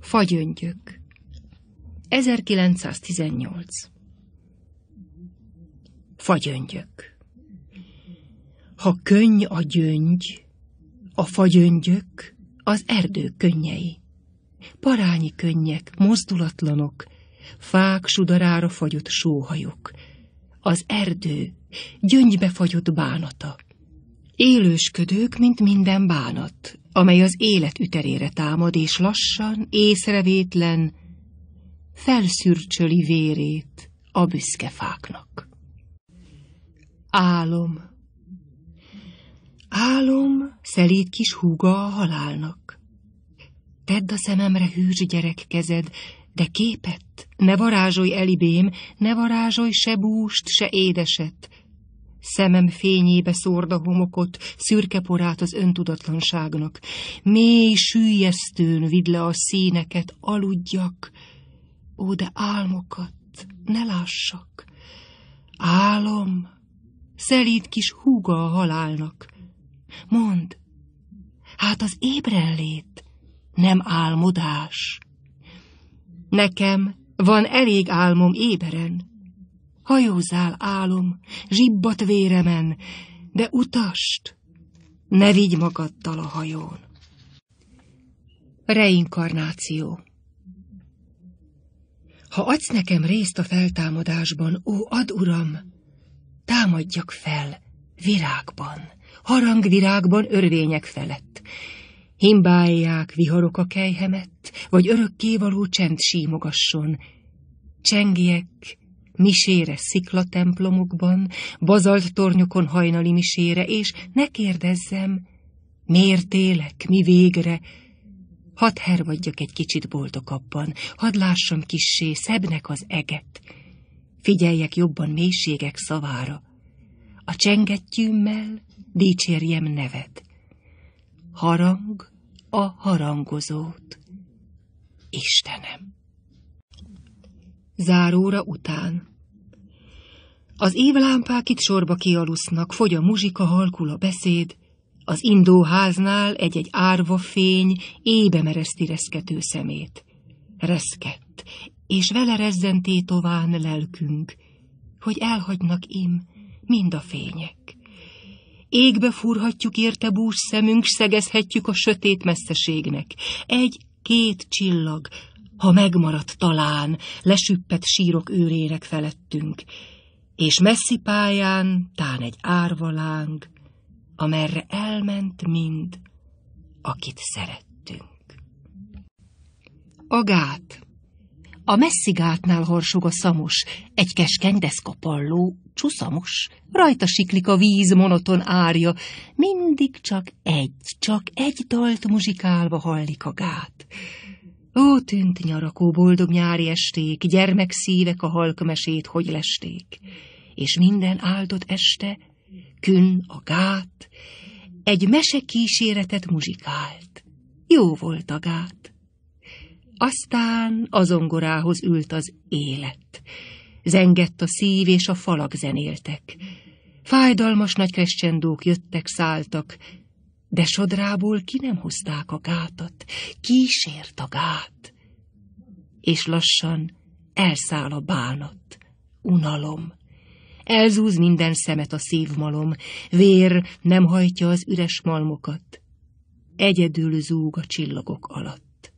Fagyöngyök 1918 Fagyöngyök Ha könny a gyöngy, a fagyöngyök az erdő könnyei. Parányi könnyek, mozdulatlanok, fák sudarára fagyott sóhajok. Az erdő gyöngybe fagyott bánata. Élősködők, mint minden bánat, amely az élet üterére támad, és lassan, észrevétlen, felszürcsöli vérét a büszke fáknak. Álom Álom szelít kis húga a halálnak. Tedd a szememre hűs gyerek kezed, de képet, ne varázsolj elibém, ne varázsolj se búst, se édeset, Szemem fényébe szórda homokot, szürke porát az öntudatlanságnak. Mély sűjesztőn vidd le a színeket, aludjak, ó, de álmokat ne lássak. Álom, szelíd kis húga a halálnak. Mond, hát az ébrenlét nem álmodás. Nekem van elég álmom éberen, Hajózál, álom, zsibbat véremen, de utast, ne vigy magaddal a hajón. Reinkarnáció Ha adsz nekem részt a feltámadásban, ó, ad uram, támadjak fel virágban, harangvirágban örvények felett, Himbálják viharok a kejhemet, vagy örökkévaló csend símogasson. csengiek, misére sziklatemplomokban, bazalt tornyokon hajnali misére, és ne kérdezzem, miért élek, mi végre, hadd hervadjak egy kicsit boldogabban, hadd lássam kissé, szebbnek az eget, figyeljek jobban mélységek szavára, a csengettyűmmel dicsérjem nevet, harang a harangozót, Istenem! Záróra után az évlámpák itt sorba kialusznak, fogy a muzsika, halkul a beszéd, az indóháznál egy-egy árva fény ébe mereszti reszkető szemét. Reszkett, és vele rezzenté tován lelkünk, hogy elhagynak im mind a fények. Égbe furhatjuk érte bús szemünk, szegezhetjük a sötét messzeségnek. Egy-két csillag, ha megmaradt talán, lesüppet sírok őrének felettünk, és messzi pályán tán egy árvaláng, amerre elment mind, akit szerettünk. A gát. A messzi gátnál horsog a szamos, egy keskeny deszkapalló, csuszamos, rajta siklik a víz monoton árja, mindig csak egy, csak egy dalt muzsikálva hallik a gát. Ó, tűnt nyarakó boldog nyári esték, gyermekszívek a halkmesét hogy lesték és minden áldott este, kün a gát, egy mese kíséretet muzsikált. Jó volt a gát. Aztán azongorához ült az élet. Zengett a szív, és a falak zenéltek. Fájdalmas nagy crescendók jöttek, szálltak, de sodrából ki nem hozták a gátat, kísért a gát. És lassan elszáll a bánat, unalom, elzúz minden szemet a szívmalom, vér nem hajtja az üres malmokat, egyedül zúg a csillagok alatt.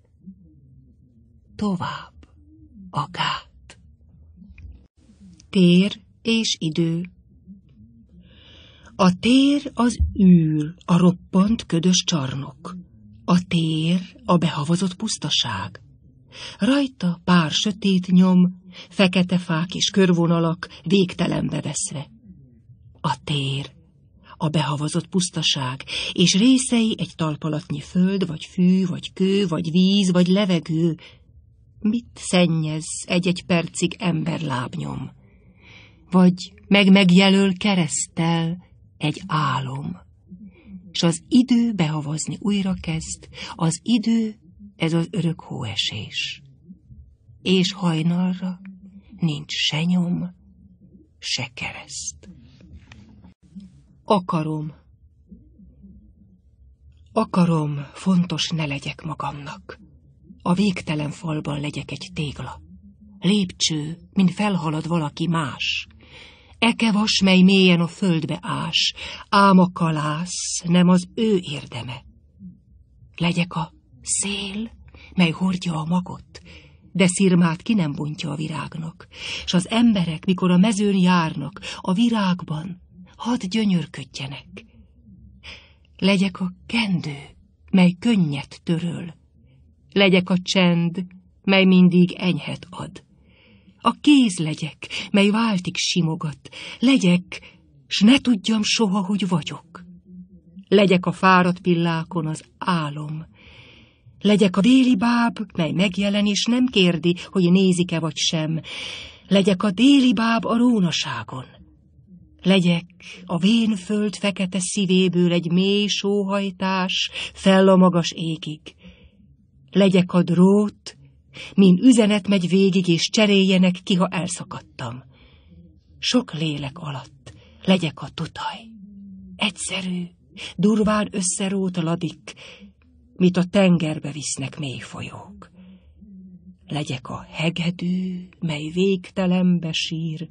Tovább, akát. Tér és idő A tér az ül, a roppant ködös csarnok. A tér a behavazott pusztaság. Rajta pár sötét nyom, fekete fák és körvonalak végtelenbe veszve. A tér, a behavazott pusztaság, és részei egy talpalatnyi föld, vagy fű, vagy kő, vagy víz, vagy levegő. Mit szennyez egy-egy percig lábnyom? Vagy meg-megjelöl keresztel egy álom. És az idő behavazni újra kezd, az idő ez az örök hóesés és hajnalra nincs se nyom, se kereszt. Akarom. Akarom, fontos ne legyek magamnak. A végtelen falban legyek egy tégla. Lépcső, mint felhalad valaki más. Ekevas, mely mélyen a földbe ás, ám a kalász nem az ő érdeme. Legyek a szél, mely hordja a magot, de szirmát ki nem bontja a virágnak. És az emberek, mikor a mezőn járnak, a virágban, hadd gyönyörködjenek. Legyek a kendő, mely könnyet töröl. Legyek a csend, mely mindig enyhet ad. A kéz legyek, mely váltik simogat. Legyek, s ne tudjam soha, hogy vagyok. Legyek a fáradt pillákon az álom, Legyek a déli báb, mely megjelen és nem kérdi, hogy nézik-e vagy sem. Legyek a déli báb a rónaságon. Legyek a vén föld fekete szívéből egy mély sóhajtás fel a magas égig. Legyek a drót, min üzenet megy végig, és cseréljenek ki, ha elszakadtam. Sok lélek alatt legyek a tutaj. Egyszerű, durván összerót ladik, mit a tengerbe visznek mély folyók. Legyek a hegedű, mely végtelenbe sír,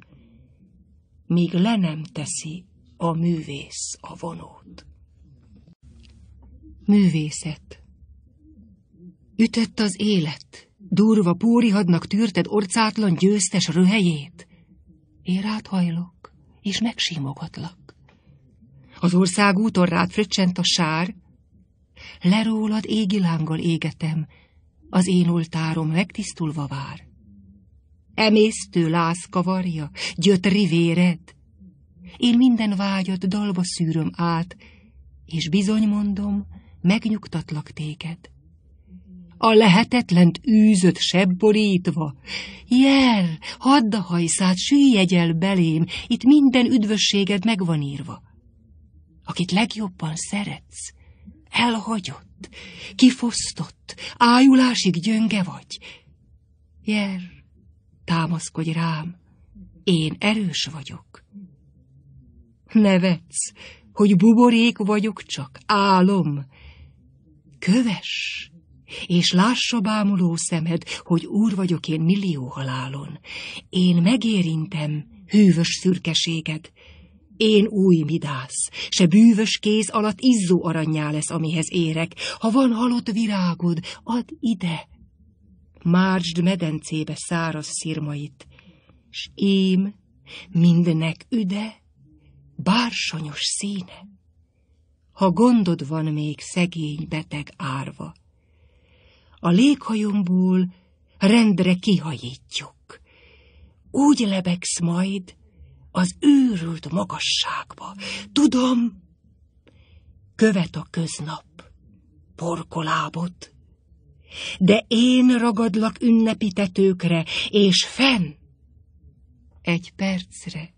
míg le nem teszi a művész a vonót. Művészet Ütött az élet, durva púrihadnak tűrted orcátlan győztes röhelyét. Én rád hajlok, és megsimogatlak. Az országúton rád fröccsent a sár, lerólad égi lánggal égetem, az én oltárom megtisztulva vár. Emésztő láz kavarja, gyöt rivéred, én minden vágyat dalba szűröm át, és bizony mondom, megnyugtatlak téged. A lehetetlent űzött sebborítva, jel, hadd a hajszát, süllyedj el belém, itt minden üdvösséged megvan írva. Akit legjobban szeretsz, Elhagyott, kifosztott, ájulásig gyönge vagy. Jer, támaszkodj rám, én erős vagyok. Nevetsz, hogy buborék vagyok csak, álom. Köves, és lássa bámuló szemed, hogy úr vagyok én millió halálon. Én megérintem hűvös szürkeséged, én új midász, se bűvös kéz alatt izzó aranyjá lesz, amihez érek. Ha van halott virágod, add ide. Márcsd medencébe száraz szirmait, s én mindnek üde, bársonyos színe. Ha gondod van még szegény, beteg árva, a léghajomból rendre kihajítjuk. Úgy lebegsz majd, az őrült magasságba. Tudom, követ a köznap, porkolábot, de én ragadlak ünnepítetőkre, és fenn egy percre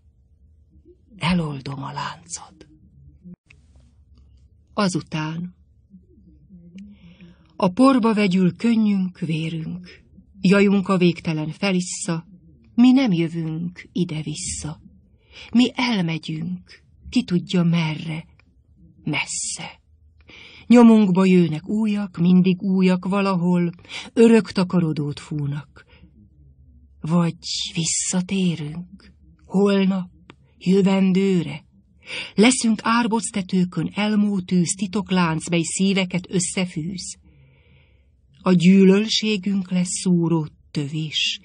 eloldom a láncod. Azután a porba vegyül könnyünk, vérünk, jajunk a végtelen felissza, mi nem jövünk ide-vissza. Mi elmegyünk, ki tudja merre, messze. Nyomunkba jönnek újak, mindig újak valahol, örök takarodót fúnak. Vagy visszatérünk, holnap, jövendőre. Leszünk árboctetőkön elmótűz titokláncbe, és szíveket összefűz. A gyűlölségünk lesz szúró tövés,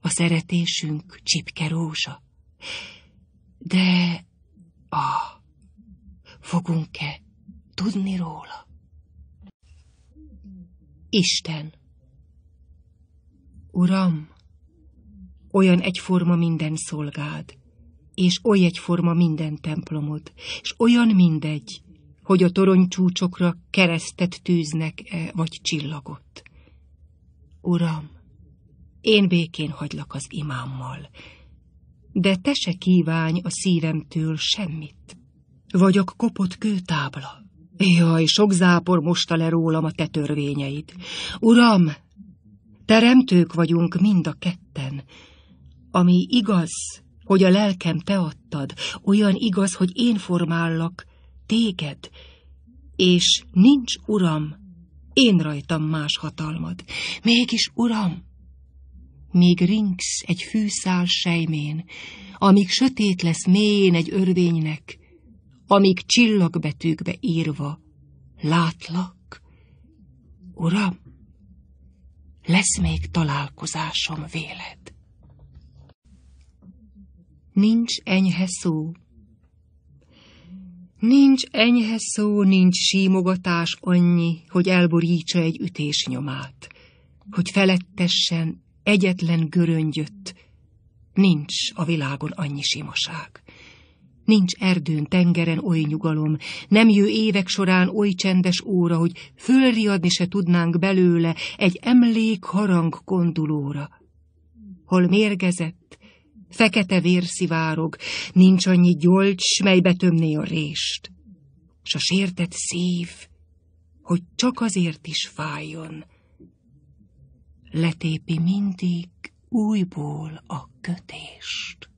a szeretésünk csipke rózsa. De a... Fogunk-e tudni róla? Isten! Uram, olyan egyforma minden szolgád, és oly egyforma minden templomod, és olyan mindegy, hogy a torony csúcsokra keresztet tűznek-e, vagy csillagot. Uram, én békén hagylak az imámmal, de te se kívánj a szívemtől semmit. Vagyok kopott kőtábla. Jaj, sok zápor mosta le rólam a te törvényeit. Uram, teremtők vagyunk mind a ketten. Ami igaz, hogy a lelkem te adtad, olyan igaz, hogy én formállak, téged, és nincs, uram, én rajtam más hatalmad. Mégis, uram, míg rinks egy fűszál sejmén, amíg sötét lesz mélyén egy örvénynek, amíg csillagbetűkbe írva, látlak, uram, lesz még találkozásom véled. Nincs enyhe szó, Nincs enyhe szó, nincs símogatás annyi, hogy elborítsa egy ütés nyomát, hogy felettessen egyetlen göröngyöt, nincs a világon annyi simaság. Nincs erdőn, tengeren oly nyugalom, nem jő évek során oly csendes óra, hogy fölriadni se tudnánk belőle egy emlék harang kondulóra. Hol mérgezett, fekete vér nincs annyi gyolcs, mely betömné a rést. S a sértett szív, hogy csak azért is fájjon, letépi mindig újból a kötést.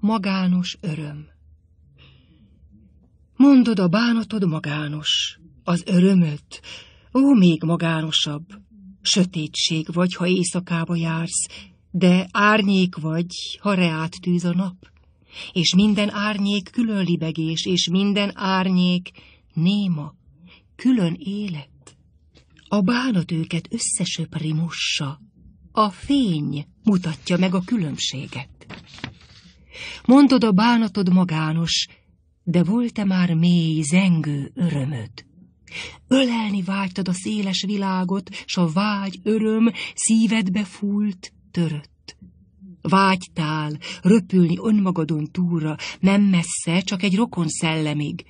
Magános öröm Mondod a bánatod magános, az örömöt, ó, még magánosabb. Sötétség vagy, ha éjszakába jársz, de árnyék vagy, ha reát tűz a nap. És minden árnyék külön libegés, és minden árnyék néma, külön élet a bánat őket összesöpri mossa. A fény mutatja meg a különbséget. Mondod, a bánatod magános, de volt-e már mély, zengő örömöd? Ölelni vágytad a széles világot, s a vágy öröm szívedbe fúlt, törött. Vágytál röpülni önmagadon túlra, nem messze, csak egy rokon szellemig.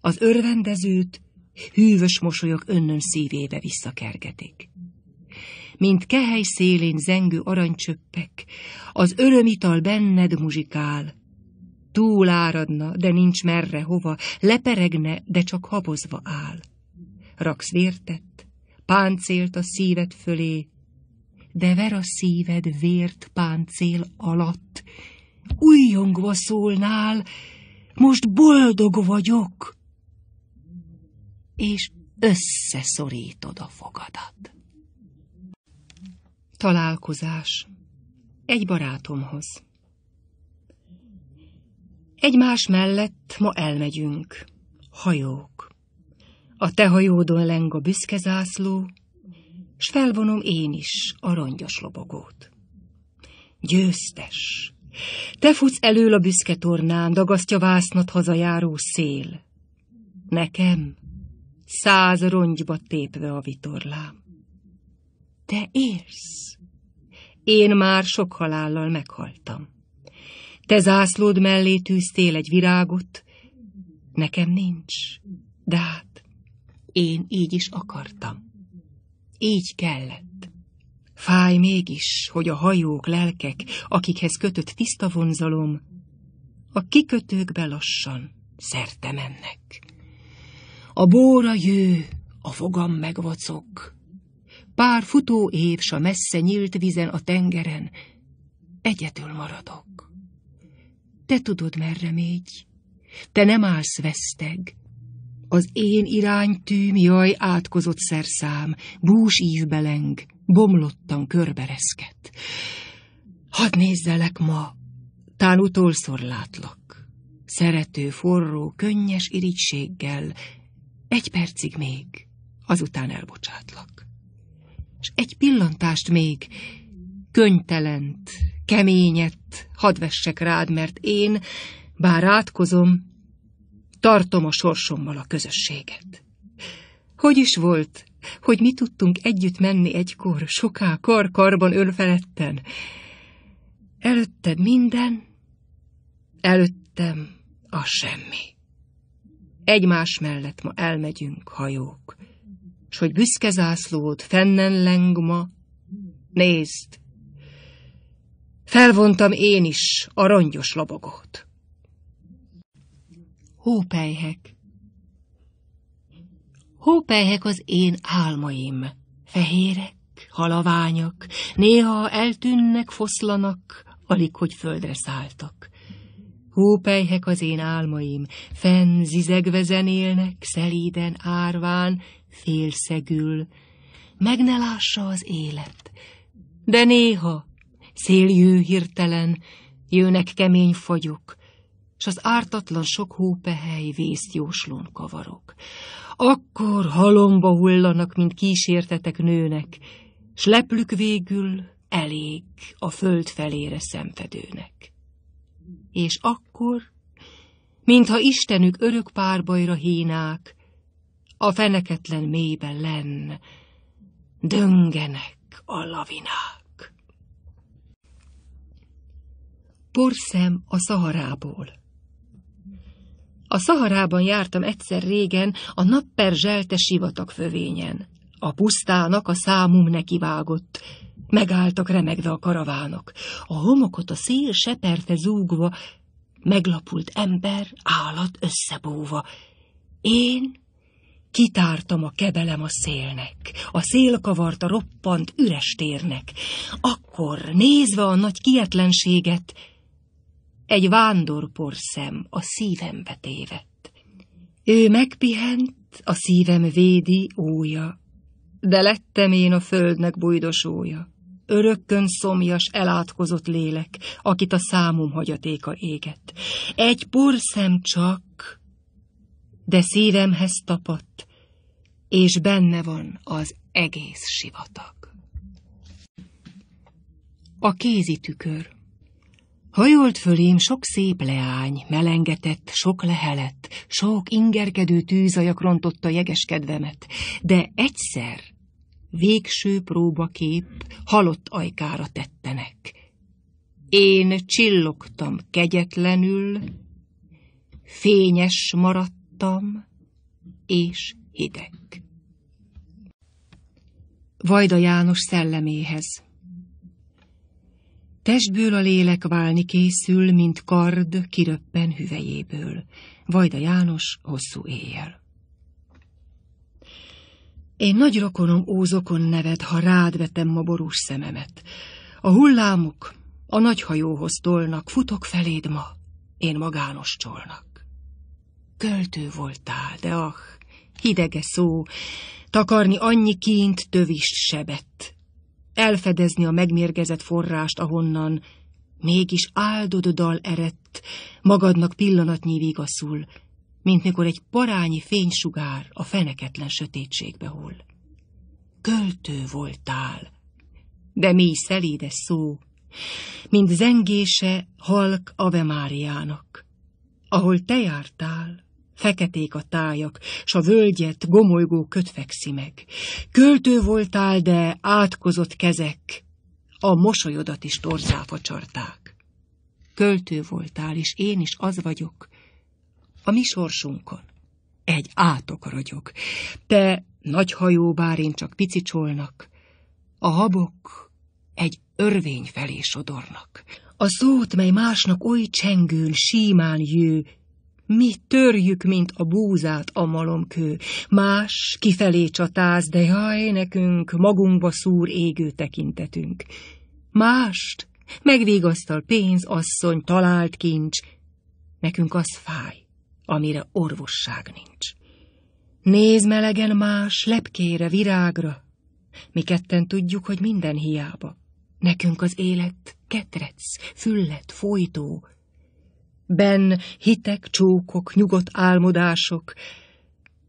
Az örvendezőt hűvös mosolyok önnön szívébe visszakergetik. Mint kehely szélén zengő aranycsöppek, az örömital benned muzsikál. Túl áradna, de nincs merre hova, leperegne, de csak habozva áll. Raksz vértett, páncélt a szíved fölé, de ver a szíved vért páncél alatt, újjongva szólnál, most boldog vagyok, és összeszorítod a fogadat. Találkozás egy barátomhoz. Egymás mellett ma elmegyünk, hajók. A te hajódon leng a büszke zászló, s felvonom én is a rongyos lobogót. Győztes! Te futsz elől a büszke tornán, dagasztja vásznat hazajáró szél. Nekem száz rongyba tépve a vitorlám. Te érsz? Én már sok halállal meghaltam. Te zászlód mellé tűztél egy virágot, nekem nincs, de hát én így is akartam. Így kellett. Fáj mégis, hogy a hajók, lelkek, akikhez kötött tiszta vonzalom, a kikötőkbe lassan szerte mennek. A bóra jő, a fogam megvacog. Pár futó év s a messze nyílt vizen a tengeren, egyedül maradok. Te tudod, merre mégy, te nem állsz veszteg. Az én iránytűm jaj, átkozott szerszám, bús ívbeleng, bomlottan körbereszket. Hadd nézzelek ma, tán utolszor látlak. Szerető, forró, könnyes irigységgel, egy percig még, azután elbocsátlak. És egy pillantást még, könytelent, keményet, hadd vessek rád, mert én, bár átkozom, tartom a sorsommal a közösséget. Hogy is volt, hogy mi tudtunk együtt menni egykor, soká kar-karban önfeledten. Előtted minden, előttem a semmi egymás mellett ma elmegyünk, hajók, s hogy büszke zászlód fennen leng ma, nézd, felvontam én is a rongyos lobogót. Hópelyhek Hópelyhek az én álmaim, fehérek, halaványok, néha eltűnnek, foszlanak, alig hogy földre szálltak. Hópelyhek az én álmaim, fenn zizegve zenélnek, szelíden árván, félszegül. Meg ne lássa az élet, de néha széljő hirtelen, jönnek kemény fagyok, s az ártatlan sok hópehely vészt jóslón kavarok. Akkor halomba hullanak, mint kísértetek nőnek, s leplük végül elég a föld felére szenvedőnek és akkor, mintha Istenük örök párbajra hínák, a feneketlen mélyben lenn, döngenek a lavinák. Porszem a szaharából A szaharában jártam egyszer régen a napperzselte sivatag fövényen. A pusztának a számum nekivágott, Megálltak remegve a karavánok. A homokot a szél seperte zúgva, meglapult ember, állat összebúva. Én kitártam a kebelem a szélnek, a szél kavarta roppant üres térnek. Akkor, nézve a nagy kietlenséget, egy vándorporszem a szívembe tévedt. Ő megpihent, a szívem védi ója, de lettem én a földnek bujdosója örökkön szomjas, elátkozott lélek, akit a számom hagyatéka éget. Egy porszem csak, de szívemhez tapadt, és benne van az egész sivatag. A kézi tükör Hajolt fölém sok szép leány, melengetett, sok lehelet, sok ingerkedő tűzajak rontotta jeges kedvemet, de egyszer végső próbakép halott ajkára tettenek. Én csillogtam kegyetlenül, fényes maradtam, és hideg. Vajda János szelleméhez Testből a lélek válni készül, mint kard kiröppen hüvejéből. Vajda János hosszú éjjel. Én nagy rokonom ózokon nevet, ha rád vetem ma borús szememet. A hullámok a nagy hajóhoz tolnak, futok feléd ma, én magános csolnak. Költő voltál, de ah, hidege szó, takarni annyi kint tövist sebet, elfedezni a megmérgezett forrást, ahonnan mégis áldod dal erett, magadnak pillanatnyi vigaszul, mint mikor egy parányi fénysugár a feneketlen sötétségbe hull. Költő voltál, de mi szelédes szó, mint zengése halk Ave Máriának. Ahol te jártál, feketék a tájak, s a völgyet gomolygó kötfekszi meg. Költő voltál, de átkozott kezek, a mosolyodat is torzáfacsarták. Költő voltál, és én is az vagyok, a mi sorsunkon. Egy átok ragyog, te nagy hajó, bár én csak picicsolnak, a habok egy örvény felé sodornak. A szót, mely másnak oly csengőn, símán jő, mi törjük, mint a búzát a malomkő. Más kifelé csatáz, de jaj, nekünk magunkba szúr égő tekintetünk. Mást megvégasztal pénz, asszony, talált kincs, nekünk az fáj amire orvosság nincs. Néz melegen más, lepkére, virágra. Mi ketten tudjuk, hogy minden hiába. Nekünk az élet ketrec, füllet, folytó. Ben hitek, csókok, nyugodt álmodások.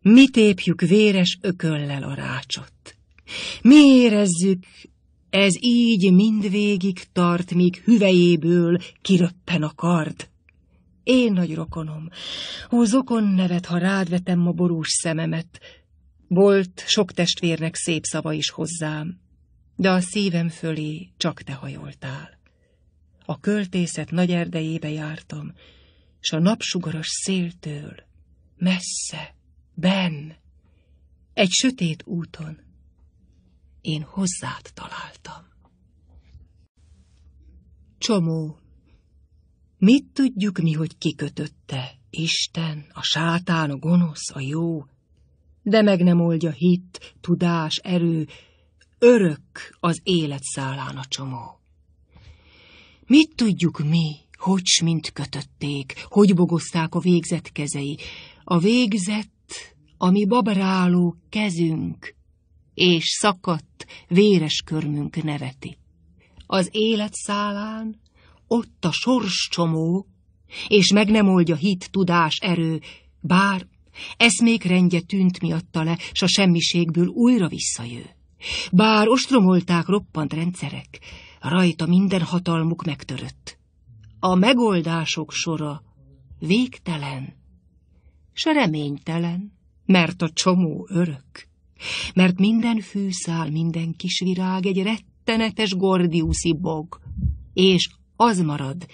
Mi tépjük véres ököllel a rácsot. Mi érezzük, ez így mindvégig tart, míg hüvejéből kiröppen a kard én nagy rokonom. Húzokon nevet, ha rád vetem ma borús szememet. Volt sok testvérnek szép szava is hozzám, de a szívem fölé csak te hajoltál. A költészet nagy erdejébe jártam, s a napsugaras széltől, messze, benn, egy sötét úton, én hozzád találtam. Csomó Mit tudjuk mi, hogy kikötötte? Isten, a sátán, a gonosz, a jó. De meg nem oldja hit, tudás, erő, örök az élet szálán a csomó. Mit tudjuk mi, hogy s mint kötötték, hogy bogozták a végzett kezei, a végzett, ami babráló kezünk, és szakadt véres körmünk neveti. Az élet szálán ott a sors csomó és meg nem oldja hit, tudás, erő, bár eszmék rendje tűnt miatta le, s a semmiségből újra visszajő. Bár ostromolták roppant rendszerek, rajta minden hatalmuk megtörött. A megoldások sora végtelen, s reménytelen, mert a csomó örök, mert minden fűszál, minden kis virág egy rettenetes gordiuszi bog, és az marad.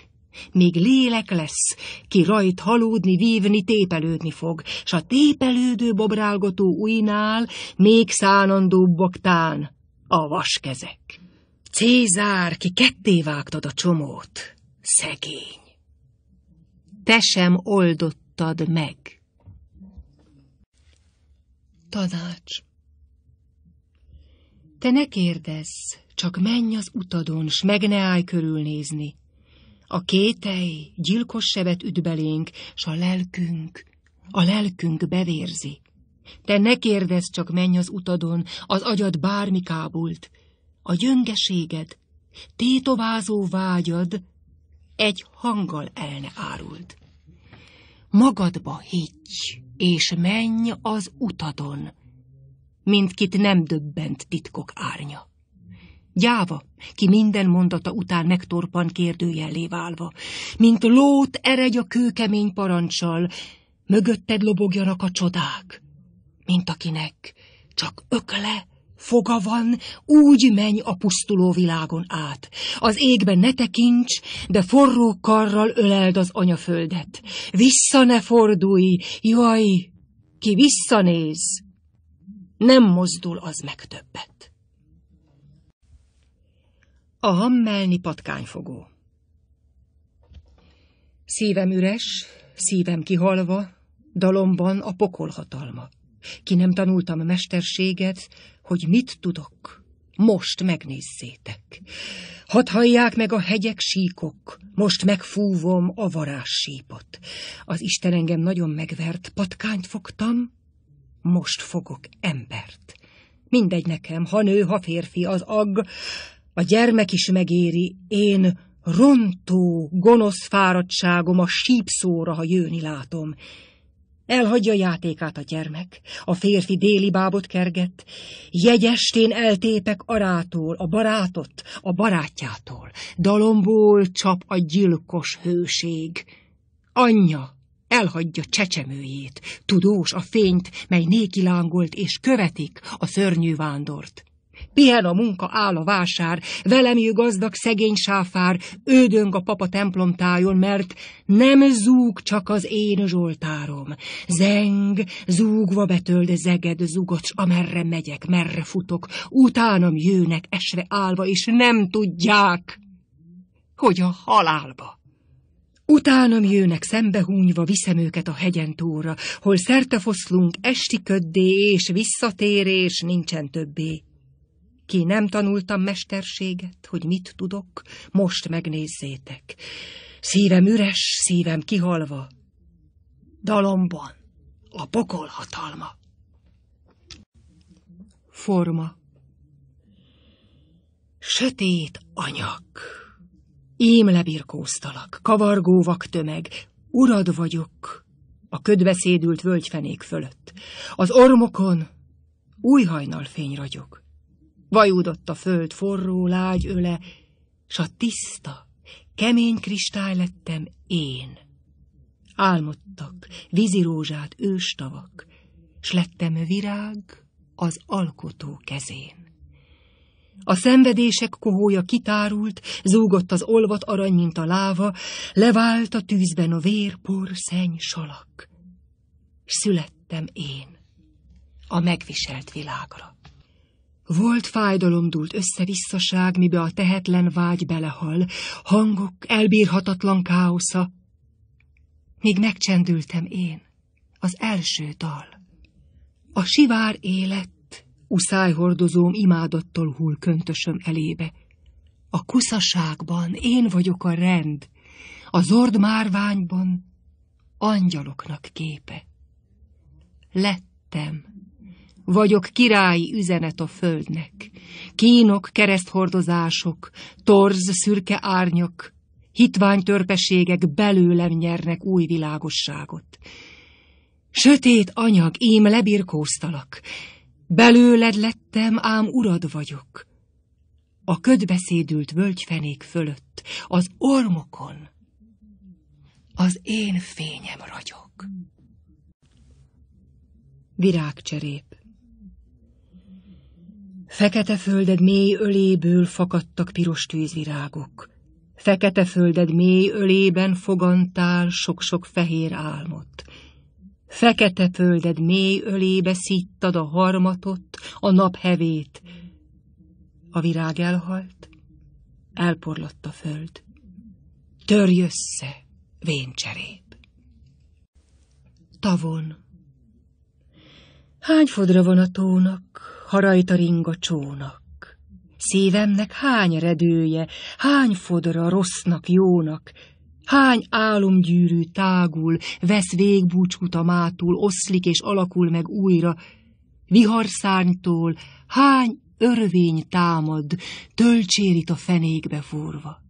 Még lélek lesz, ki rajt halódni, vívni, tépelődni fog, s a tépelődő bobrálgató újnál még szánandóbbak tán a vaskezek. Cézár, ki ketté vágtad a csomót, szegény. Te sem oldottad meg. Tanács. Te ne kérdezz, csak menj az utadon, s meg ne állj körülnézni. A kételj gyilkos sebet üt belénk, s a lelkünk, a lelkünk bevérzi. Te ne kérdezz, csak menj az utadon, az agyad bármi kábult. A gyöngeséged, tétovázó vágyad egy hanggal el ne árult. Magadba higgy, és menj az utadon, mint kit nem döbbent titkok árnya. Gyáva, ki minden mondata után megtorpan kérdőjellé válva, mint lót eregy a kőkemény parancsal, mögötted lobogjanak a csodák, mint akinek csak ökle, foga van, úgy menj a pusztuló világon át. Az égben ne tekints, de forró karral öleld az anyaföldet. Vissza ne fordulj, jaj, ki visszanéz, nem mozdul az meg többet. A hammelni patkányfogó Szívem üres, szívem kihalva, dalomban a pokol hatalma. Ki nem tanultam mesterséget, hogy mit tudok, most megnézzétek. Hadd hallják meg a hegyek síkok, most megfúvom a varázs sípot. Az Isten engem nagyon megvert, patkányt fogtam, most fogok embert. Mindegy nekem, ha nő, ha férfi az agg, a gyermek is megéri, én rontó, gonosz fáradtságom a sípszóra, ha jőni látom. Elhagyja játékát a gyermek, a férfi déli bábot kerget, jegyestén eltépek arától, a barátot, a barátjától, dalomból csap a gyilkos hőség. Anyja elhagyja csecsemőjét, tudós a fényt, mely néki lángolt, és követik a szörnyű vándort. Pihen a munka, áll a vásár, velemű gazdag szegény sáfár, ődöng a papa tájon, mert nem zúg csak az én zsoltárom. Zeng, zúgva betöld zeged zugocs, amerre megyek, merre futok, utánam jőnek esve állva, és nem tudják, hogy a halálba. Utánam jőnek szembehúnyva viszem őket a hegyen túlra, hol szerte foszlunk esti köddé, és visszatérés nincsen többé. Ki nem tanultam mesterséget, hogy mit tudok, most megnézzétek. Szívem üres, szívem kihalva. Dalomban a pokol hatalma. Forma Sötét anyag. Ím lebirkóztalak, kavargó tömeg. urad vagyok a ködbeszédült völgyfenék fölött. Az ormokon új fény ragyog. Vajúdott a föld forró lágy öle, s a tiszta, kemény kristály lettem én. Álmodtak vízirózsát őstavak, s lettem virág az alkotó kezén. A szenvedések kohója kitárult, zúgott az olvat arany, mint a láva, levált a tűzben a vérpor szenny salak. S születtem én a megviselt világra. Volt fájdalom dúlt összevisszaság, mibe a tehetlen vágy belehal, hangok, elbírhatatlan káosza. Míg megcsendültem én, az első dal. A sivár élet, uszájhordozóm imádattól hull köntösöm elébe. A kuszaságban én vagyok a rend, a zord márványban angyaloknak képe. Lettem Vagyok királyi üzenet a földnek. Kínok, kereszthordozások, torz, szürke árnyak, hitvány törpeségek belőlem nyernek új világosságot. Sötét anyag, ém lebirkóztalak, belőled lettem, ám urad vagyok. A ködbeszédült völgyfenék fölött, az ormokon, az én fényem ragyog. Virágcserép Fekete földed mély öléből fakadtak piros tűzvirágok. Fekete földed mély ölében fogantál sok-sok fehér álmot. Fekete földed mély ölébe szittad a harmatot, a naphevét. A virág elhalt, elporlott a föld. Törj össze, cserép. Tavon Hány fodra van a tónak? ha rajta ring a csónak. Szívemnek hány redője, hány fodra rossznak, jónak, Hány álomgyűrű tágul, vesz végbúcsút a mától, oszlik és alakul meg újra, viharszárnytól hány örvény támad, tölcsérít a fenékbe furva.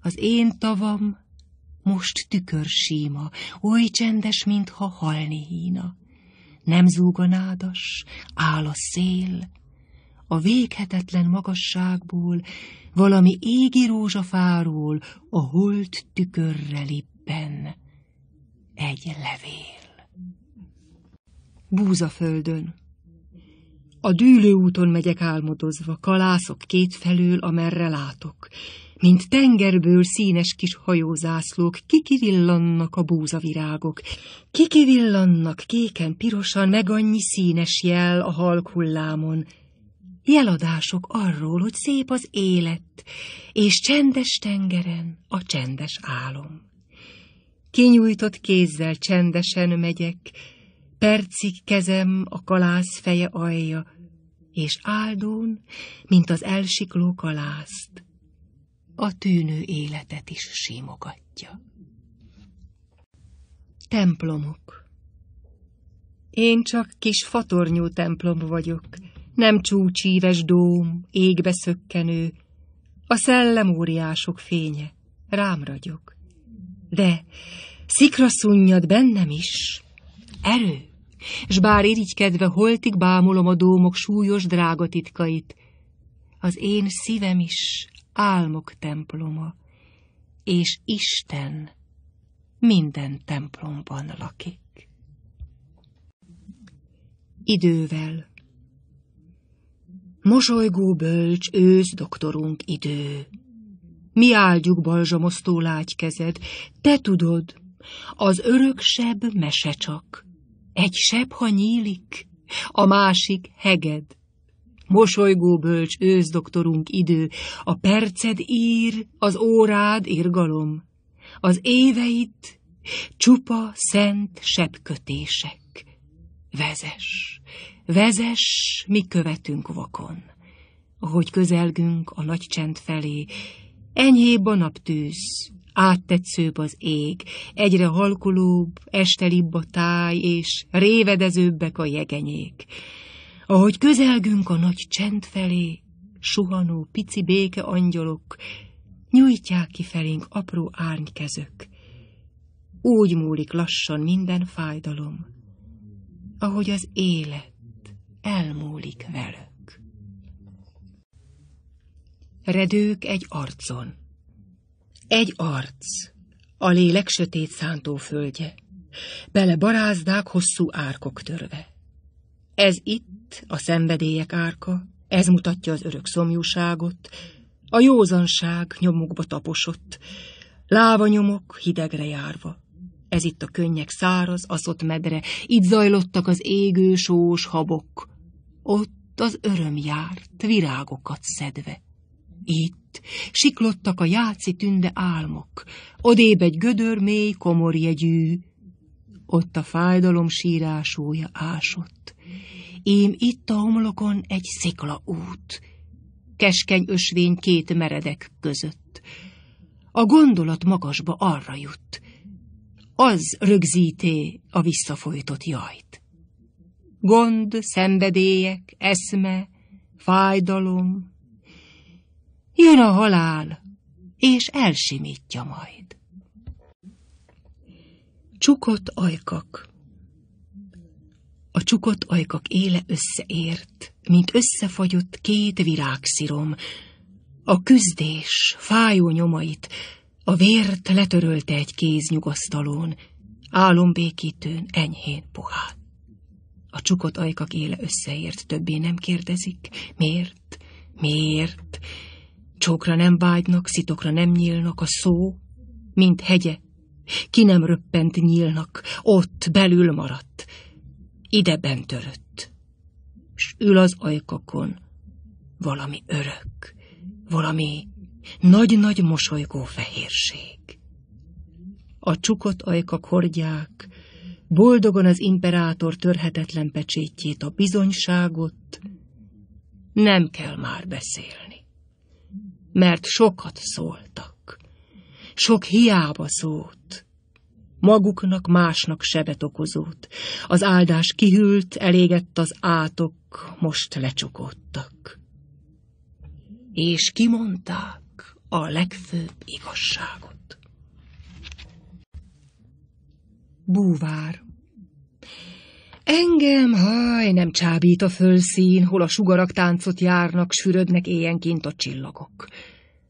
Az én tavam most tükörsíma, oly csendes, mintha halni hína nem zúgonádas, áll a szél, a véghetetlen magasságból, valami égi rózsafáról, a holt tükörre lippen egy levél. Búzaföldön A úton megyek álmodozva, kalászok kétfelől, amerre látok, mint tengerből színes kis hajózászlók, kikivillannak a búzavirágok, kikivillannak kéken, pirosan, meg annyi színes jel a halk hullámon, jeladások arról, hogy szép az élet, és csendes tengeren a csendes álom. Kinyújtott kézzel csendesen megyek, percig kezem a kalász feje alja, és áldón, mint az elsikló kalászt, a tűnő életet is simogatja. Templomok Én csak kis fatornyú templom vagyok, nem csúcsíves dóm, égbe szökkenő, a szellem óriások fénye, rám ragyog. De szikra szunnyad bennem is, erő, s bár irigykedve holtig bámulom a dómok súlyos drága titkait, az én szívem is álmok temploma, és Isten minden templomban lakik. Idővel Mosolygó bölcs ősz doktorunk idő, mi áldjuk balzsamosztó lágykezed, te tudod, az örök seb mese csak. Egy seb, ha nyílik, a másik heged. Mosolygó bölcs őszdoktorunk idő, a perced ír, az órád irgalom, az éveit csupa szent sebkötések. Vezes, vezes, mi követünk vakon. Ahogy közelgünk a nagy csend felé, enyhébb a naptűz, áttetszőbb az ég, egyre halkulóbb, estelibb a táj, és révedezőbbek a jegenyék. Ahogy közelgünk a nagy csend felé, suhanó pici béke angyalok nyújtják ki felénk apró árnykezök. Úgy múlik lassan minden fájdalom, ahogy az élet elmúlik velük. Redők egy arcon. Egy arc, a lélek sötét szántó földje, bele barázdák hosszú árkok törve. Ez itt a szenvedélyek árka, ez mutatja az örök szomjúságot, a józanság nyomukba taposott, lávanyomok hidegre járva. Ez itt a könnyek száraz, az ott medre, itt zajlottak az égő sós habok. Ott az öröm járt, virágokat szedve. Itt siklottak a játszi tünde álmok, odébb egy gödör mély komorjegyű, ott a fájdalom sírásója ásott, ím itt a homlokon egy sziklaút, keskeny ösvény két meredek között. A gondolat magasba arra jut, az rögzíté a visszafolytott jajt. Gond, szenvedélyek, eszme, fájdalom. Jön a halál, és elsimítja majd. Csukott ajkak a csukott ajkak éle összeért, mint összefagyott két virágszirom. A küzdés fájó nyomait, a vért letörölte egy kéz nyugasztalón, álombékítőn enyhén puhát. A csukott ajkak éle összeért, többé nem kérdezik, miért, miért. Csókra nem vágynak, szitokra nem nyílnak a szó, mint hegye. Ki nem röppent nyílnak, ott belül maradt bent törött. S ül az ajkakon valami örök, valami nagy-nagy mosolygó fehérség. A csukott ajkak hordják, boldogan az imperátor törhetetlen pecsétjét, a bizonyságot, nem kell már beszélni, mert sokat szóltak, sok hiába szólt, maguknak másnak sebet okozót. Az áldás kihűlt, elégett az átok, most lecsukódtak. És kimondták a legfőbb igazságot. Búvár Engem, haj, nem csábít a fölszín, hol a sugarak táncot járnak, sűrödnek éjenként a csillagok.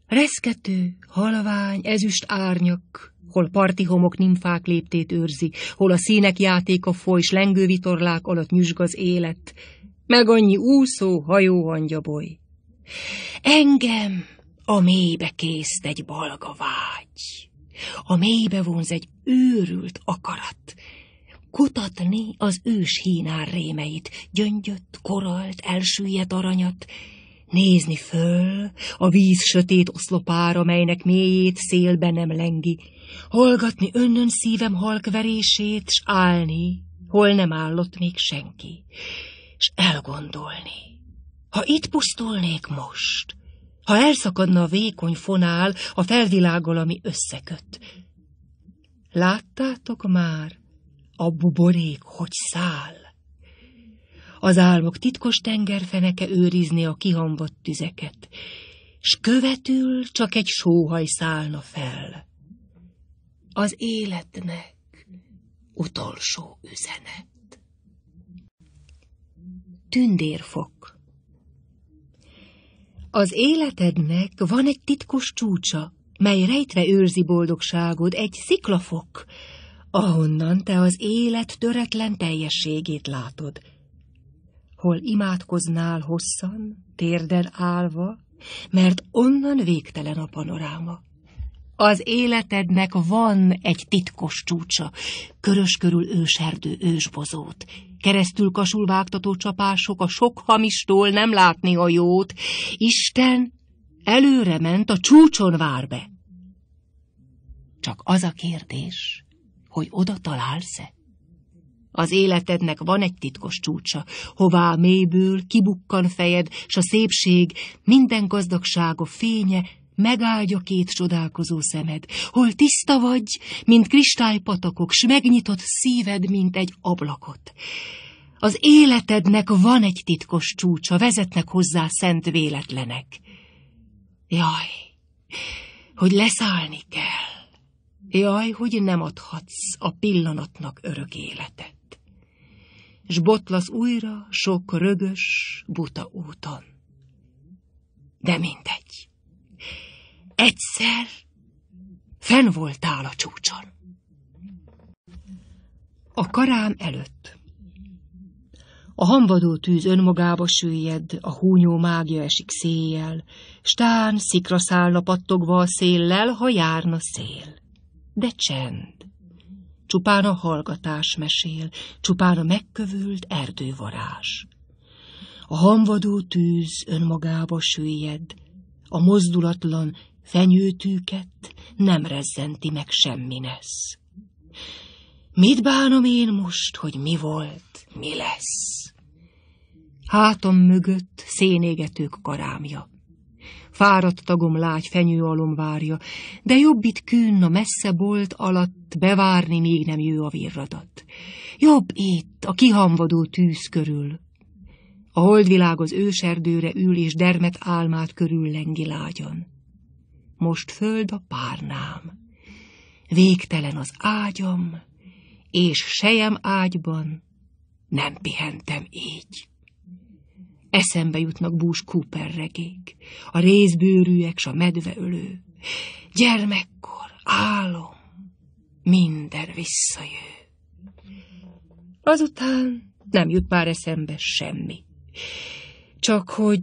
Reszkető, halvány, ezüst árnyak, hol parti homok nimfák léptét őrzi, hol a színek játéka foly, s vitorlák alatt nyüzsg az élet, meg annyi úszó hajó angyaboly. Engem a mélybe készt egy balga vágy, a mélybe vonz egy őrült akarat, kutatni az ős hínár rémeit, gyöngyöt, koralt, elsüllyedt aranyat, nézni föl a víz sötét oszlopára, melynek mélyét szélben nem lengi, hallgatni önnön szívem halkverését, s állni, hol nem állott még senki, s elgondolni. Ha itt pusztulnék most, ha elszakadna a vékony fonál a felvilágol, ami összeköt. Láttátok már, a buborék hogy száll? Az álmok titkos tengerfeneke őrizni a kihambott tüzeket, s követül csak egy sóhaj szállna fel az életnek utolsó üzenet. Tündérfok Az életednek van egy titkos csúcsa, mely rejtve őrzi boldogságod, egy sziklafok, ahonnan te az élet töretlen teljességét látod. Hol imádkoznál hosszan, térden állva, mert onnan végtelen a panoráma. Az életednek van egy titkos csúcsa, körös körül őserdő ősbozót, keresztül vágtató csapások, a sok hamistól nem látni a jót. Isten előre ment, a csúcson vár be. Csak az a kérdés, hogy oda találsz-e? Az életednek van egy titkos csúcsa, hová mélyből kibukkan fejed, s a szépség, minden gazdagsága fénye megáldja két csodálkozó szemed, hol tiszta vagy, mint kristálypatakok, s megnyitott szíved, mint egy ablakot. Az életednek van egy titkos csúcsa, vezetnek hozzá szent véletlenek. Jaj, hogy leszállni kell. Jaj, hogy nem adhatsz a pillanatnak örök életet. S botlasz újra sok rögös, buta úton. De mindegy. Egyszer fenn voltál a csúcson. A karám előtt. A hamvadó tűz önmagába süllyed, a húnyó mágia esik széjjel, stán szikraszállna pattogva a széllel, ha járna szél. De csend. Csupán a hallgatás mesél, csupán a megkövült erdővarázs. A hamvadó tűz önmagába süllyed, a mozdulatlan, fenyőtűket nem rezzenti meg semmi lesz. Mit bánom én most, hogy mi volt, mi lesz? Hátom mögött szénégetők karámja. Fáradt tagom lágy fenyőalom várja, de jobb itt kűnn a messze bolt alatt bevárni, még nem jő a virradat. Jobb itt, a kihamvadó tűz körül. A holdvilág az őserdőre ül, és dermet álmát körül lengi lágyan most föld a párnám. Végtelen az ágyam, és sejem ágyban nem pihentem így. Eszembe jutnak bús Cooper regék, a részbőrűek s a medveölő. Gyermekkor, álom, minden visszajő. Azután nem jut már eszembe semmi. Csak hogy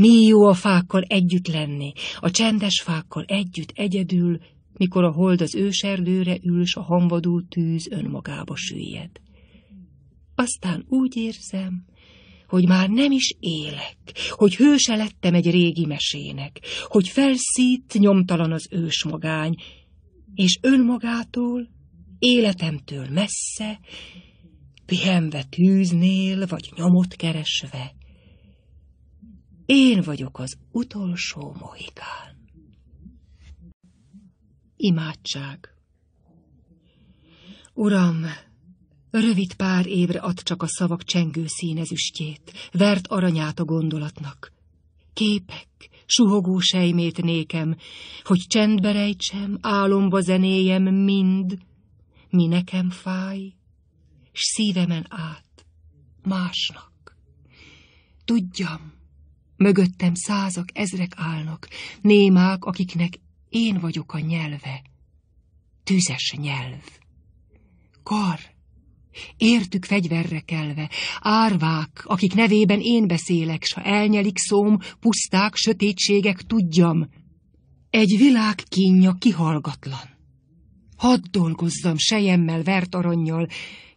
mi jó a fákkal együtt lenni, a csendes fákkal együtt egyedül, mikor a hold az őserdőre ül, s a hamvadó tűz önmagába süllyed. Aztán úgy érzem, hogy már nem is élek, hogy hőse lettem egy régi mesének, hogy felszít nyomtalan az ős magány és önmagától, életemtől messze, pihenve tűznél, vagy nyomot keresve, én vagyok az utolsó mohikán. Imádság Uram, rövid pár évre ad csak a szavak csengő színezüstjét, vert aranyát a gondolatnak. Képek, suhogó sejmét nékem, hogy csendbe rejtsem, álomba zenéjem mind, mi nekem fáj, s szívemen át másnak. Tudjam, Mögöttem százak, ezrek állnak, némák, akiknek én vagyok a nyelve. Tüzes nyelv. Kar, értük fegyverre kelve, árvák, akik nevében én beszélek, s ha elnyelik szóm, puszták, sötétségek, tudjam. Egy világ kínja kihallgatlan. Hadd dolgozzam sejemmel, vert aranyjal,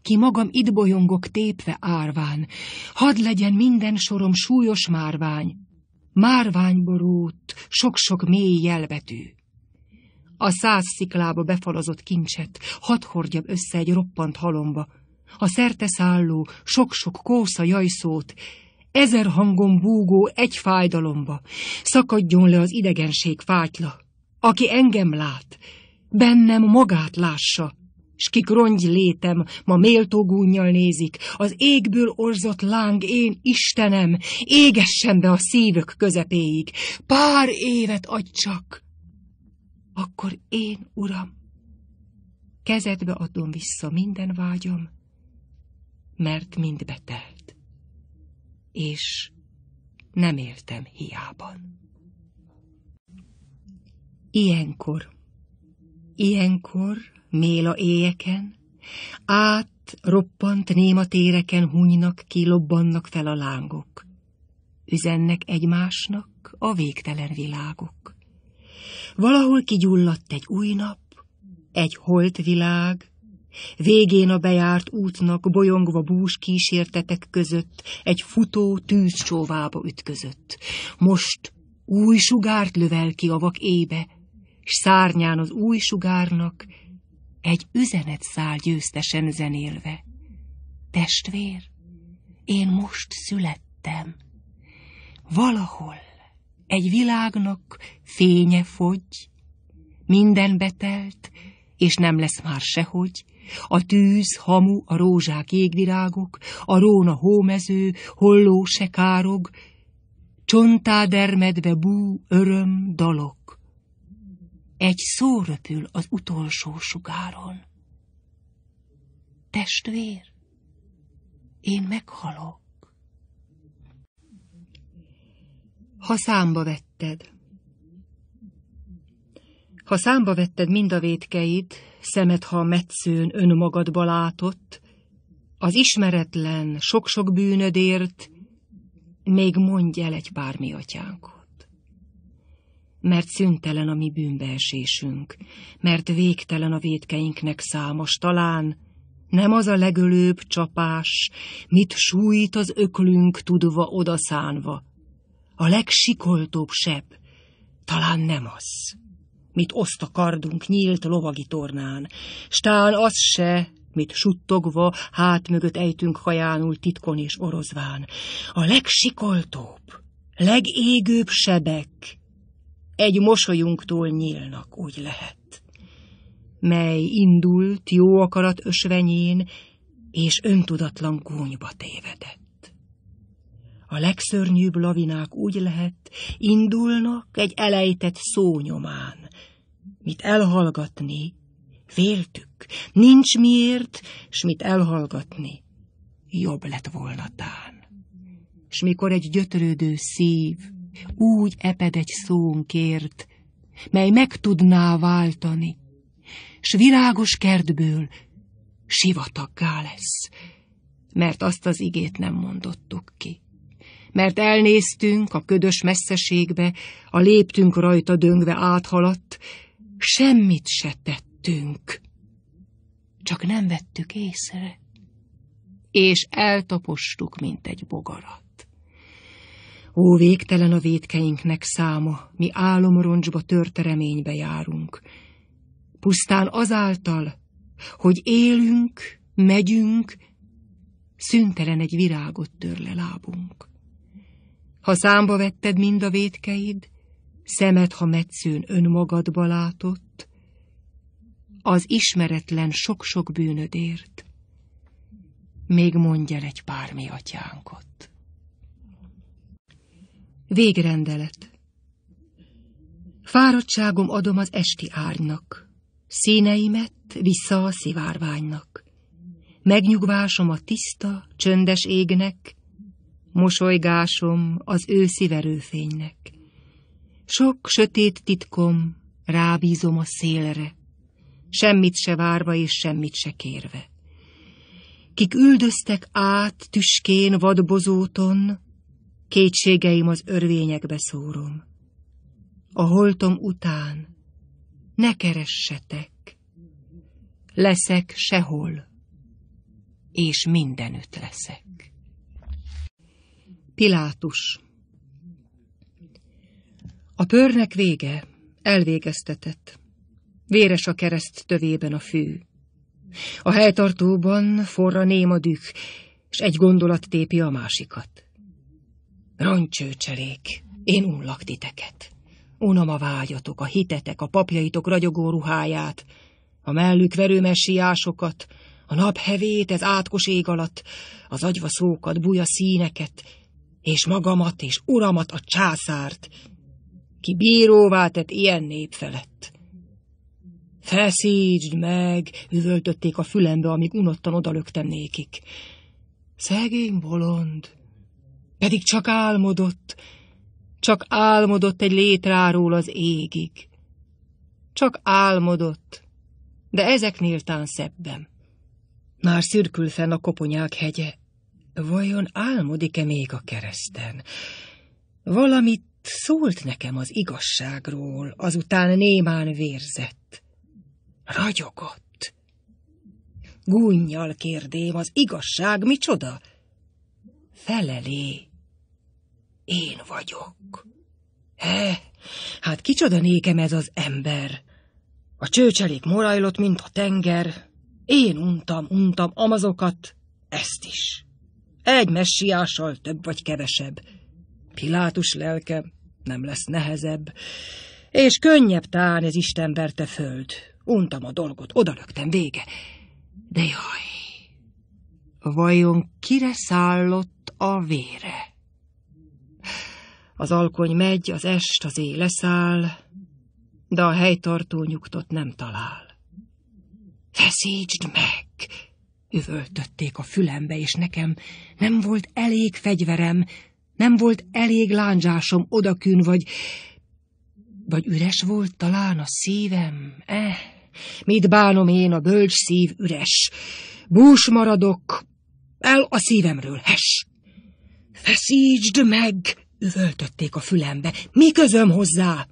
ki magam itt bolyongok tépve árván, hadd legyen minden sorom súlyos márvány, márványborút, sok-sok mély jelbetű. A száz sziklába befalazott kincset, hadd hordjam össze egy roppant halomba, a szerte szálló, sok-sok kósza jajszót, ezer hangon búgó egy fájdalomba, szakadjon le az idegenség fátyla, aki engem lát, bennem magát lássa, s kik rongy létem, ma méltó gúnyjal nézik, az égből orzott láng én, Istenem, égessen be a szívök közepéig, pár évet adj csak! Akkor én, Uram, kezedbe adom vissza minden vágyom, mert mind betelt, és nem éltem hiában. Ilyenkor Ilyenkor, méla éjeken, át roppant néma téreken hunynak ki, lobbannak fel a lángok. Üzennek egymásnak a végtelen világok. Valahol kigyulladt egy új nap, egy holt világ, Végén a bejárt útnak bolyongva bús kísértetek között egy futó tűzcsóvába ütközött. Most új sugárt lövel ki a vak ébe, és szárnyán az új sugárnak egy üzenet száll győztesen zenélve. Testvér, én most születtem. Valahol egy világnak fénye fogy, minden betelt, és nem lesz már sehogy, a tűz, hamu, a rózsák égvirágok, a róna hómező, holló sekárog, csontá dermedve bú, öröm, dalok egy szó röpül az utolsó sugáron. Testvér, én meghalok. Ha számba vetted. Ha számba vetted mind a vétkeid, szemed, ha metszőn önmagadba látott, az ismeretlen, sok-sok bűnödért, még mondj el egy bármi atyánkot mert szüntelen a mi bűnbeesésünk, mert végtelen a védkeinknek számos talán, nem az a legölőbb csapás, mit sújt az öklünk tudva odaszánva, a legsikoltóbb sebb, talán nem az, mit oszt a kardunk nyílt lovagi tornán, s talán az se, mit suttogva hát mögött ejtünk hajánul titkon és orozván, a legsikoltóbb, legégőbb sebek, egy mosolyunktól nyílnak, úgy lehet, mely indult jó akarat ösvenyén, és öntudatlan gúnyba tévedett. A legszörnyűbb lavinák úgy lehet, indulnak egy elejtett szónyomán, mit elhallgatni, féltük, nincs miért, s mit elhallgatni, jobb lett volna tán. S mikor egy gyötrődő szív úgy eped egy szónkért, mely meg tudná váltani, s virágos kertből sivataggá lesz, mert azt az igét nem mondottuk ki. Mert elnéztünk a ködös messzeségbe, a léptünk rajta döngve áthaladt, semmit se tettünk, csak nem vettük észre, és eltapostuk, mint egy bogarat. Ó, végtelen a védkeinknek száma, mi álomroncsba tört reménybe járunk. Pusztán azáltal, hogy élünk, megyünk, szüntelen egy virágot tör le lábunk. Ha számba vetted mind a védkeid, szemed, ha metszőn önmagadba látott, az ismeretlen sok-sok bűnödért, még mondj el egy pármi atyánkot. Végrendelet Fáradtságom adom az esti árnynak, Színeimet vissza a szivárványnak. Megnyugvásom a tiszta, csöndes égnek, Mosolygásom az őszi verőfénynek. Sok sötét titkom rábízom a szélre, Semmit se várva és semmit se kérve. Kik üldöztek át tüskén vadbozóton, kétségeim az örvényekbe szórom. A holtom után ne keressetek, leszek sehol, és mindenütt leszek. Pilátus A pörnek vége elvégeztetett. Véres a kereszt tövében a fű. A helytartóban forra néma dük, és egy gondolat tépi a másikat. Rancsőcselék, én unlak titeket. Unom a vágyatok, a hitetek, a papjaitok ragyogó ruháját, a mellük verő messiásokat, a naphevét ez átkos ég alatt, az agyva szókat, buja színeket, és magamat és uramat a császárt, ki bíróvá tett ilyen nép felett. Feszítsd meg, üvöltötték a fülembe, amíg unottan odalöktem nékik. Szegény bolond, pedig csak álmodott, csak álmodott egy létráról az égig. Csak álmodott, de ezek tán szebben. Már szürkül fenn a koponyák hegye. Vajon álmodik-e még a kereszten? Valamit szólt nekem az igazságról, azután némán vérzett. Ragyogott. Gúnyjal kérdém, az igazság micsoda? Felelé én vagyok. He, hát kicsoda nékem ez az ember. A csőcselék morajlott, mint a tenger. Én untam, untam amazokat, ezt is. Egy messiással több vagy kevesebb. Pilátus lelke nem lesz nehezebb, és könnyebb tán ez Isten verte föld. Untam a dolgot, odalöktem, vége. De jaj, vajon kire szállott a vére? Az alkony megy, az est, az éj leszáll, de a helytartó nyugtot nem talál. Feszítsd meg! üvöltötték a fülembe, és nekem nem volt elég fegyverem, nem volt elég lándzsásom odakűn, vagy... Vagy üres volt talán a szívem? Eh, mit bánom én, a bölcs szív üres. Bús maradok, el a szívemről, hes! Feszítsd meg! Üvöltötték a fülembe. Mi közöm hozzá?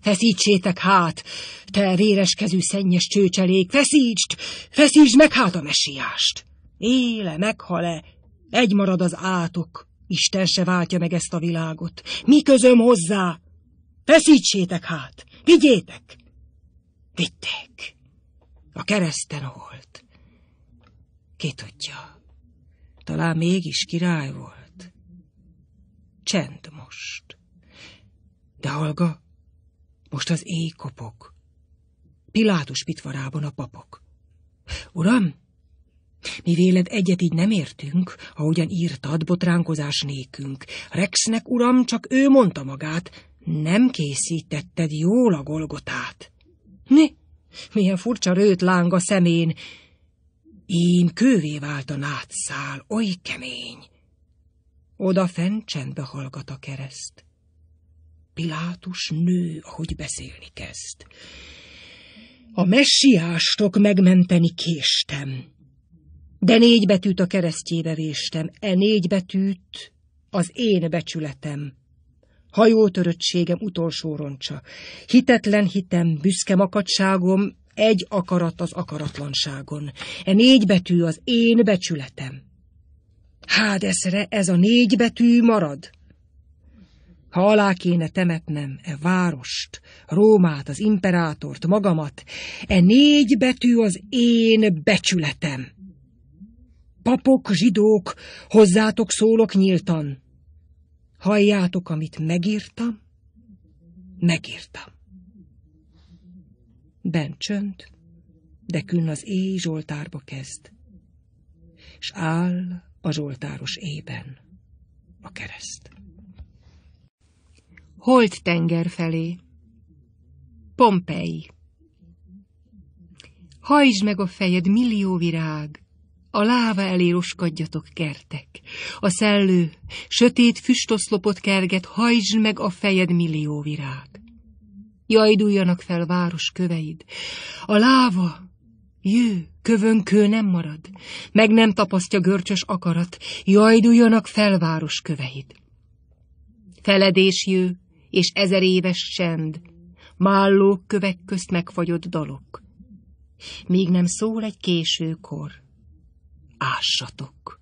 Feszítsétek hát, te véreskezű szennyes csőcselék, feszítsd, feszítsd meg hát a messiást. Éle, meghale, egy marad az átok, Isten se váltja meg ezt a világot. Mi közöm hozzá? Feszítsétek hát, vigyétek! Vitték. A kereszten volt. Ki tudja, talán mégis király volt. Csend most. De Olga, most az éj kopog. Pilátus pitvarában a papok. Uram, mi véled egyet így nem értünk, ahogyan írtad botránkozás nékünk. Rexnek, uram, csak ő mondta magát, nem készítetted jól a golgotát. Né, milyen furcsa rőt láng a szemén, ím kővé vált a nátszál, oly kemény. Oda fent csendbe hallgat a kereszt. Pilátus nő, ahogy beszélni kezd. A messiástok megmenteni késtem, de négy betűt a keresztjébe véstem, e négy betűt az én becsületem, hajótöröttségem utolsó roncsa, hitetlen hitem, büszke makadságom, egy akarat az akaratlanságon, e négy betű az én becsületem. Hádeszre ez a négy betű marad. Ha alá kéne temetnem e várost, Rómát, az imperátort, magamat, e négy betű az én becsületem. Papok, zsidók, hozzátok szólok nyíltan. Halljátok, amit megírtam? Megírtam. Bent csönd, de külön az éj Zsoltárba kezd. S áll a zsoltáros ében, a kereszt. Holt tenger felé Pompei Hajtsd meg a fejed, millió virág, a láva elé roskadjatok kertek, a szellő, sötét füstoszlopot kerget, hajtsd meg a fejed, millió virág. Jajduljanak fel város köveid, a láva, Jő, kövön kő nem marad, meg nem tapasztja görcsös akarat, jajduljanak fel város köveit. Feledés jő, és ezer éves csend, mállók kövek közt megfagyott dalok. Míg nem szól egy későkor, ássatok.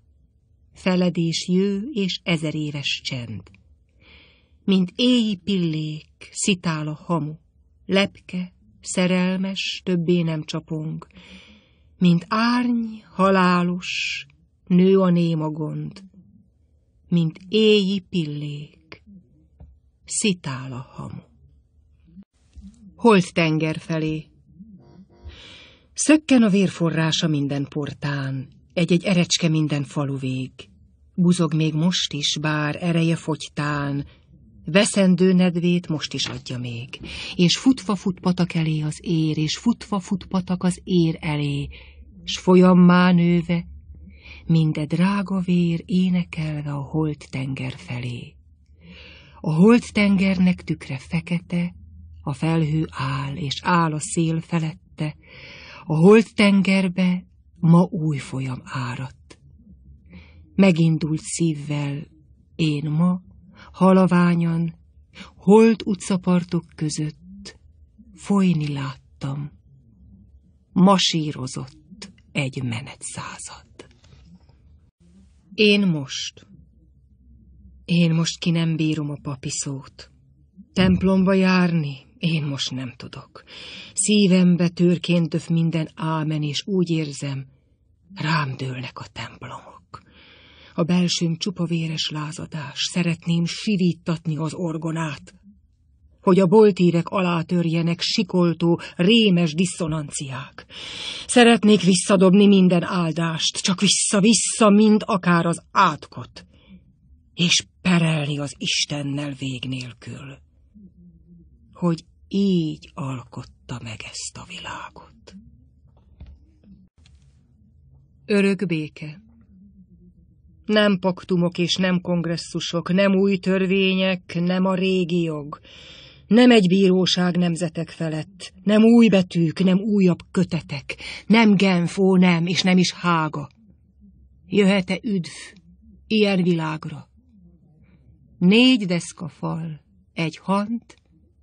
Feledés jő és ezer éves csend. Mint éjj pillék, szitál a hamu, lepke, szerelmes, többé nem csapong, mint árny, halálos, nő a néma gond, mint éji pillék, szitál a hamu. Holt tenger felé. Szökken a vérforrása minden portán, egy-egy erecske minden falu vég. Buzog még most is, bár ereje fogytán, Veszendő nedvét most is adja még, és futva fut patak elé az ér, és futva fut patak az ér elé, s folyammá nőve, minde drága vér énekelve a holt tenger felé. A holt tengernek tükre fekete, a felhő áll, és áll a szél felette, a holt tengerbe ma új folyam áradt. Megindult szívvel, én ma halaványan, holt utcapartok között folyni láttam. Masírozott egy menet század. Én most. Én most ki nem bírom a papi szót. Templomba járni, én most nem tudok. Szívembe törként töv minden ámen, és úgy érzem, rám dőlnek a templomok. A belsőm csupa véres lázadás, szeretném sivítatni az orgonát, hogy a boltírek alá törjenek sikoltó, rémes diszonanciák. Szeretnék visszadobni minden áldást, csak vissza-vissza, mint akár az átkot, és perelni az Istennel vég nélkül, hogy így alkotta meg ezt a világot. Örök béke nem paktumok és nem kongresszusok, nem új törvények, nem a régi jog. Nem egy bíróság nemzetek felett, nem új betűk, nem újabb kötetek, nem Genfó, nem, és nem is Hága. Jöhet-e üdv ilyen világra? Négy deszkafal, egy hant,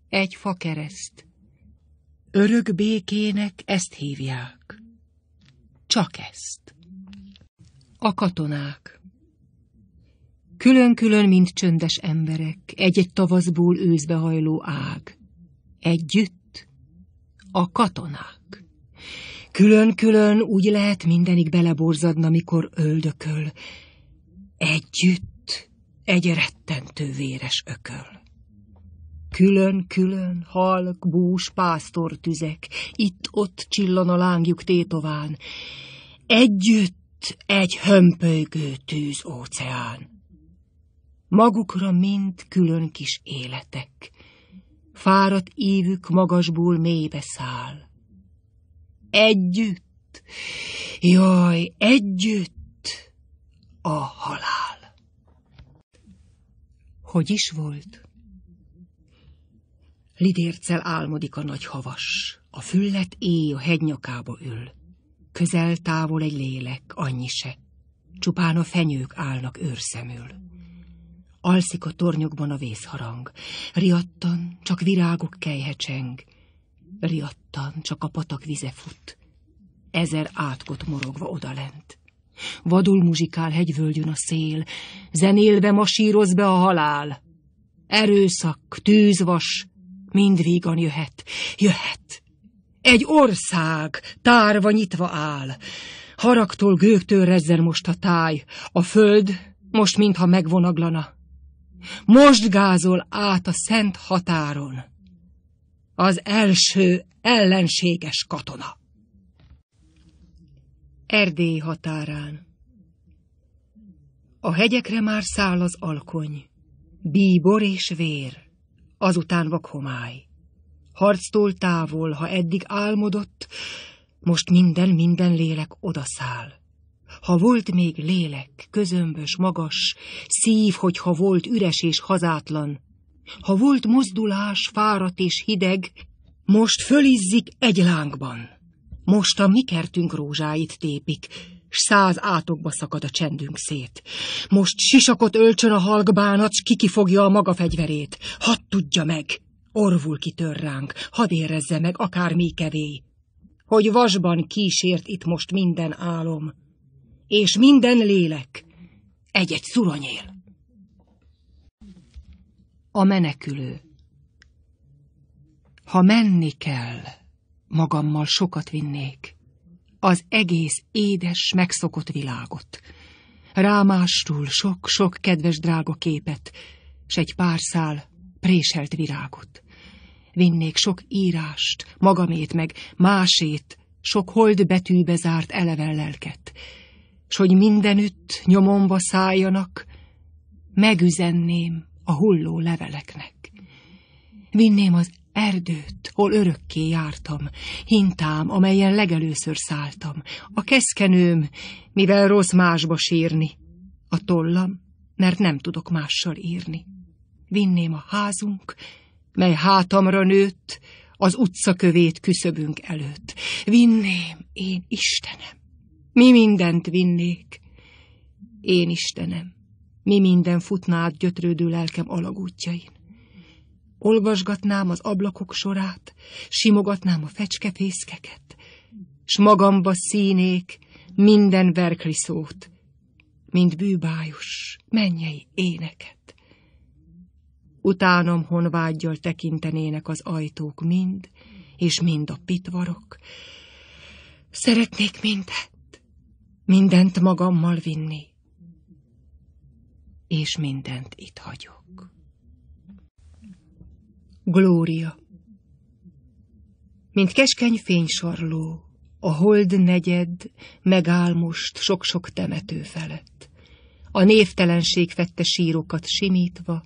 egy fakereszt. Örök békének ezt hívják. Csak ezt. A katonák. Külön-külön, mint csöndes emberek, egy-egy tavaszból őszbe hajló ág. Együtt a katonák. Külön-külön úgy lehet mindenik beleborzadna, mikor öldököl. Együtt egy rettentő véres ököl. Külön-külön halk, bús, pásztortüzek, itt-ott csillan a lángjuk tétován. Együtt egy hömpölygő tűz óceán. Magukra mind külön kis életek, fáradt ívük magasból mélybe száll. Együtt, jaj, együtt a halál. Hogy is volt? Lidércel álmodik a nagy havas, a füllet éj a hegynyakába ül. Közel távol egy lélek, annyi se. Csupán a fenyők állnak őrszemül alszik a tornyokban a vészharang. Riadtan csak virágok kejhecseng, riadtan csak a patak vize fut. Ezer átkot morogva odalent. Vadul muzsikál hegyvölgyön a szél, zenélve masíroz be a halál. Erőszak, tűzvas, mind vígan jöhet, jöhet. Egy ország tárva nyitva áll, haraktól gőktől rezzen most a táj, a föld most mintha megvonaglana most gázol át a szent határon. Az első ellenséges katona. Erdély határán A hegyekre már száll az alkony, bíbor és vér, azután vakhomály. Harctól távol, ha eddig álmodott, most minden-minden lélek odaszáll. Ha volt még lélek, közömbös, magas, szív, hogyha volt üres és hazátlan, ha volt mozdulás, fáradt és hideg, most fölizzik egy lángban. Most a mi kertünk rózsáit tépik, s száz átokba szakad a csendünk szét. Most sisakot ölcsön a s kiki fogja a maga fegyverét. Hadd tudja meg, orvul kitör ránk, hadd érezze meg akármi kevé. Hogy vasban kísért itt most minden álom, és minden lélek egy-egy szuronyél. A menekülő Ha menni kell, magammal sokat vinnék, az egész édes, megszokott világot, rámástul sok-sok kedves drága képet, s egy pár szál préselt virágot. Vinnék sok írást, magamét meg másét, sok hold betűbe zárt eleven lelket, s hogy mindenütt nyomomba szálljanak, megüzenném a hulló leveleknek. Vinném az erdőt, hol örökké jártam, hintám, amelyen legelőször szálltam, a keszkenőm, mivel rossz másba sírni, a tollam, mert nem tudok mással írni. Vinném a házunk, mely hátamra nőtt, az utcakövét küszöbünk előtt. Vinném, én Istenem, mi mindent vinnék. Én Istenem, mi minden futná át gyötrődő lelkem alagútjain. Olvasgatnám az ablakok sorát, simogatnám a fecskefészkeket, s magamba színék minden verkli szót, mint bűbájus, mennyei éneket. Utánom honvágyjal tekintenének az ajtók mind, és mind a pitvarok. Szeretnék mindet, mindent magammal vinni, és mindent itt hagyok. Glória Mint keskeny fénysorló, a hold negyed megáll most sok-sok temető felett. A névtelenség fette sírokat simítva,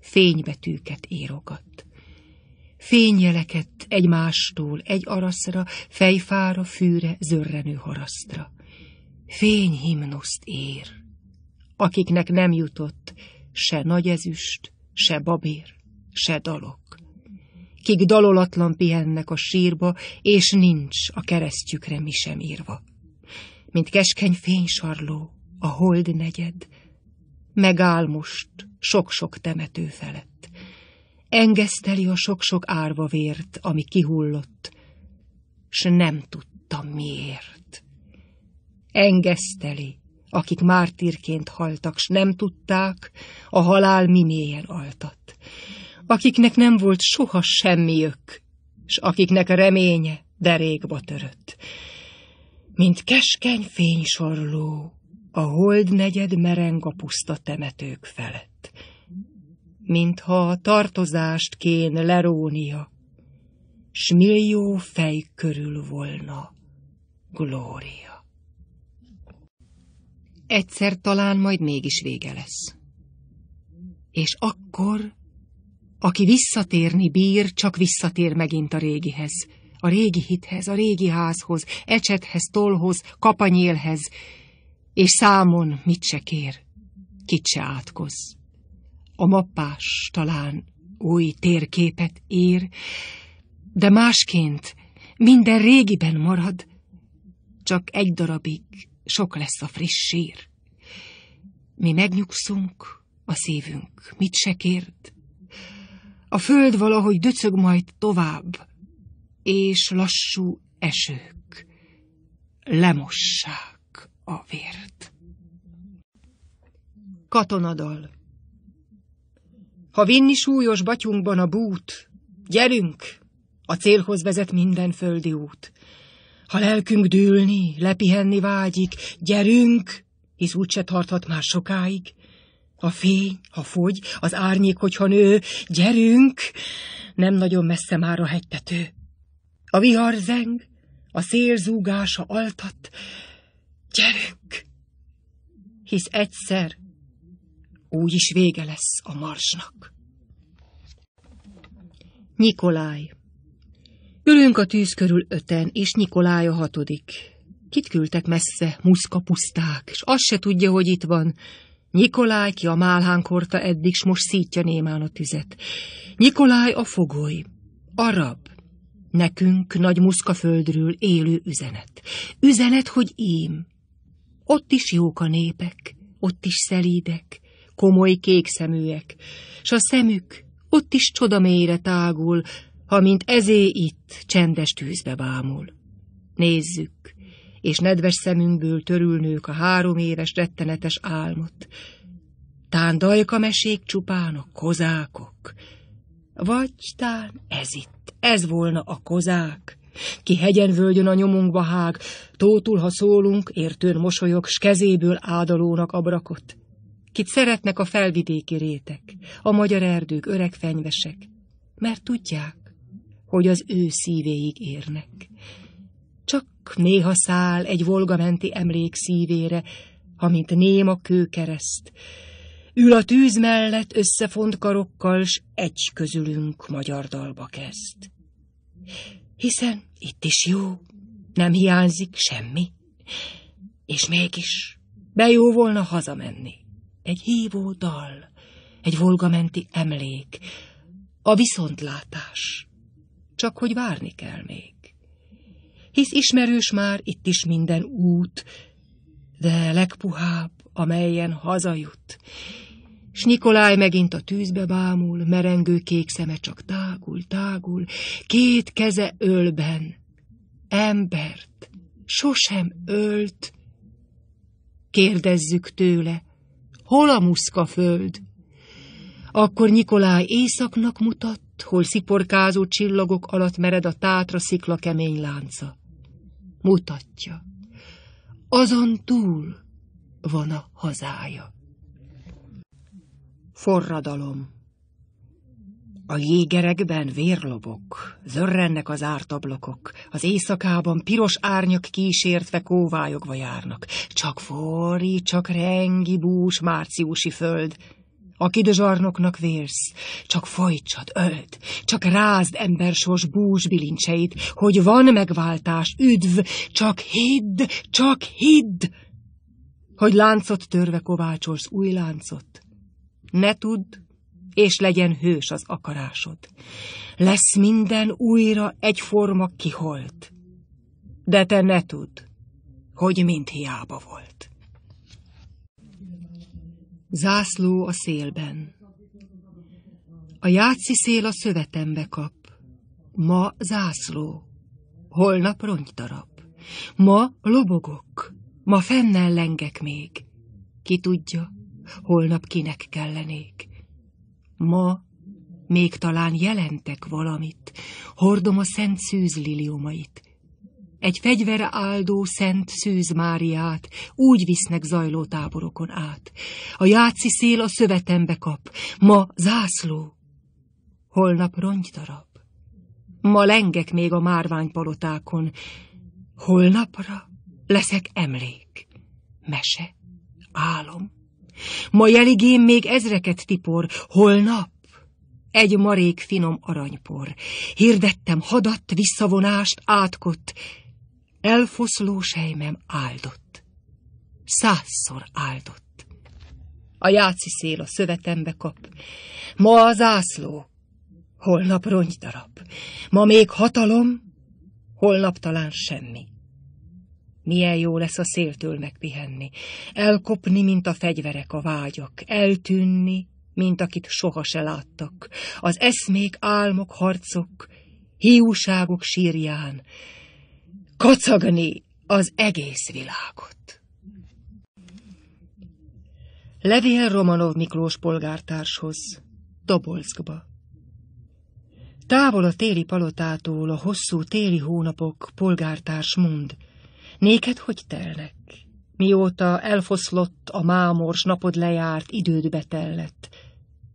fénybetűket írogat. Fényjeleket egymástól, egy araszra, fejfára, fűre, zörrenő harasztra fényhimnuszt ér, akiknek nem jutott se nagyezüst, se babér, se dalok. Kik dalolatlan pihennek a sírba, és nincs a keresztjükre mi sem írva. Mint keskeny fénysarló, a hold negyed, megáll most sok-sok temető felett. Engeszteli a sok-sok árva vért, ami kihullott, s nem tudtam miért engeszteli, akik mártírként haltak, s nem tudták, a halál mi mélyen altat, akiknek nem volt soha ök, s akiknek reménye derékba törött. Mint keskeny fénysorló, a hold negyed mereng a puszta temetők felett, mintha a tartozást kén lerónia, s millió fej körül volna glória egyszer talán majd mégis vége lesz. És akkor, aki visszatérni bír, csak visszatér megint a régihez, a régi hithez, a régi házhoz, ecsethez, tolhoz, kapanyélhez, és számon mit se kér, kit se átkoz. A mappás talán új térképet ír, de másként minden régiben marad, csak egy darabig sok lesz a friss sír. Mi megnyugszunk, a szívünk mit se kért. A föld valahogy döcög majd tovább, és lassú esők lemossák a vért. Katonadal Ha vinni súlyos batyunkban a bút, gyerünk, a célhoz vezet minden földi út, ha lelkünk dőlni, lepihenni vágyik, gyerünk, hisz úgyse tarthat már sokáig. A fény, ha fogy, az árnyék, hogyha nő, gyerünk, nem nagyon messze már a hegytető. A vihar zeng, a szél zúgása altat, gyerünk, hisz egyszer úgy is vége lesz a marsnak. Nikolaj Ülünk a tűz körül öten, és Nikolája a hatodik. Kit küldtek messze, muszka puszták, és azt se tudja, hogy itt van. Nikolaj, ki a málhán korta eddig, s most szítja némán a tüzet. Nikolaj a fogoly, arab. Nekünk nagy muszka földről élő üzenet. Üzenet, hogy ím. Ott is jók a népek, ott is szelídek, komoly kék szeműek, s a szemük ott is mélyre tágul, ha mint ezé itt csendes tűzbe bámul. Nézzük, és nedves szemünkből törülnők a három éves rettenetes álmot. Tán dajka mesék csupán a kozákok, vagy tán ez itt, ez volna a kozák, ki hegyen völgyön a nyomunkba hág, tótul, ha szólunk, értőn mosolyog, s kezéből ádalónak abrakot. Kit szeretnek a felvidéki rétek, a magyar erdők, öreg fenyvesek, mert tudják, hogy az ő szívéig érnek. Csak néha száll egy volgamenti emlék szívére, amint néma kőkereszt. Ül a tűz mellett összefont karokkal, s egy közülünk magyar dalba kezd. Hiszen itt is jó, nem hiányzik semmi, és mégis be jó volna hazamenni. Egy hívó dal, egy volgamenti emlék, a viszontlátás csak hogy várni kell még. Hisz ismerős már itt is minden út, de legpuhább, amelyen hazajut. S Nikolaj megint a tűzbe bámul, merengő kék szeme csak tágul, tágul, két keze ölben. Embert sosem ölt. Kérdezzük tőle, hol a muszka föld? Akkor Nikolaj éjszaknak mutat, hol sziporkázó csillagok alatt mered a tátra szikla kemény lánca. Mutatja. Azon túl van a hazája. Forradalom A jégerekben vérlobok, zörrennek az ártablakok, az éjszakában piros árnyak kísértve kóvályogva járnak. Csak forri, csak rengi bús márciusi föld, Akid zsarnoknak vérsz, csak folytsad, öld, csak rázd embersos bús bilincseit, hogy van megváltás, üdv, csak hidd, csak hidd! Hogy láncot törve kovácsolsz új láncot, ne tudd, és legyen hős az akarásod. Lesz minden újra egyforma kiholt, de te ne tudd, hogy mind hiába volt. Zászló a szélben. A játszi szél a szövetembe kap. Ma zászló, holnap rongydarab. Ma lobogok, ma fennel lengek még. Ki tudja, holnap kinek kellenék. Ma még talán jelentek valamit, hordom a szent szűz liliomait, egy fegyver áldó Szent Szűz Máriát úgy visznek zajló táborokon át. A játszi szél a szövetembe kap, ma zászló, holnap rongydarab. Ma lengek még a márványpalotákon, holnapra leszek emlék, mese, álom. Ma jeligém még ezreket tipor, holnap egy marék finom aranypor. Hirdettem hadat, visszavonást, átkott elfoszló sejmem áldott. Százszor áldott. A játszi szél a szövetembe kap. Ma az ászló, holnap rongydarab. Ma még hatalom, holnap talán semmi. Milyen jó lesz a széltől megpihenni, elkopni, mint a fegyverek, a vágyak, eltűnni, mint akit soha se láttak, az eszmék, álmok, harcok, hiúságok sírján, kacagni az egész világot. Levél Romanov Miklós polgártárshoz, Tobolszkba. Távol a téli palotától a hosszú téli hónapok, polgártárs mond, néked hogy telnek? Mióta elfoszlott a mámors napod lejárt, időd betellett.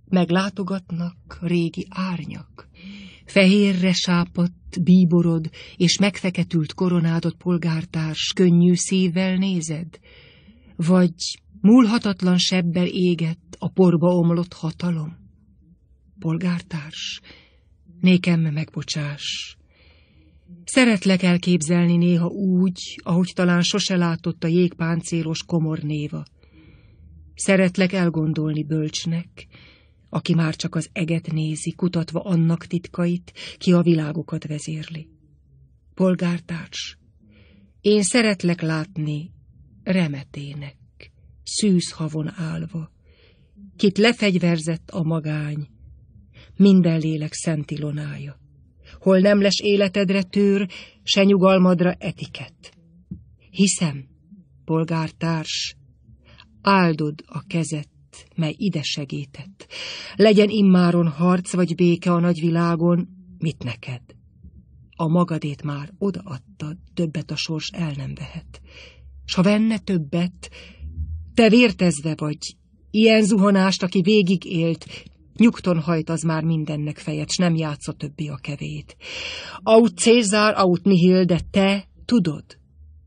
meglátogatnak régi árnyak. Fehérre sápadt bíborod és megfeketült koronádot polgártárs könnyű szívvel nézed? Vagy múlhatatlan sebbel égett a porba omlott hatalom? Polgártárs, nékem megbocsás. Szeretlek elképzelni néha úgy, ahogy talán sose látott a jégpáncélos komor néva. Szeretlek elgondolni bölcsnek, aki már csak az eget nézi, kutatva annak titkait, ki a világokat vezérli. Polgártárs, én szeretlek látni remetének, havon állva, kit lefegyverzett a magány, minden lélek szent ilonája, hol nem les életedre tűr, se nyugalmadra etiket. Hiszem, polgártárs, áldod a kezet, mely ide segített. Legyen immáron harc vagy béke a nagyvilágon, mit neked? A magadét már odaadta, többet a sors el nem vehet. S ha venne többet, te vértezve vagy, ilyen zuhanást, aki végig élt, Nyugton hajt az már mindennek fejet, s nem játsza többi a kevét. Aut Cézár, aut nihil, de te tudod,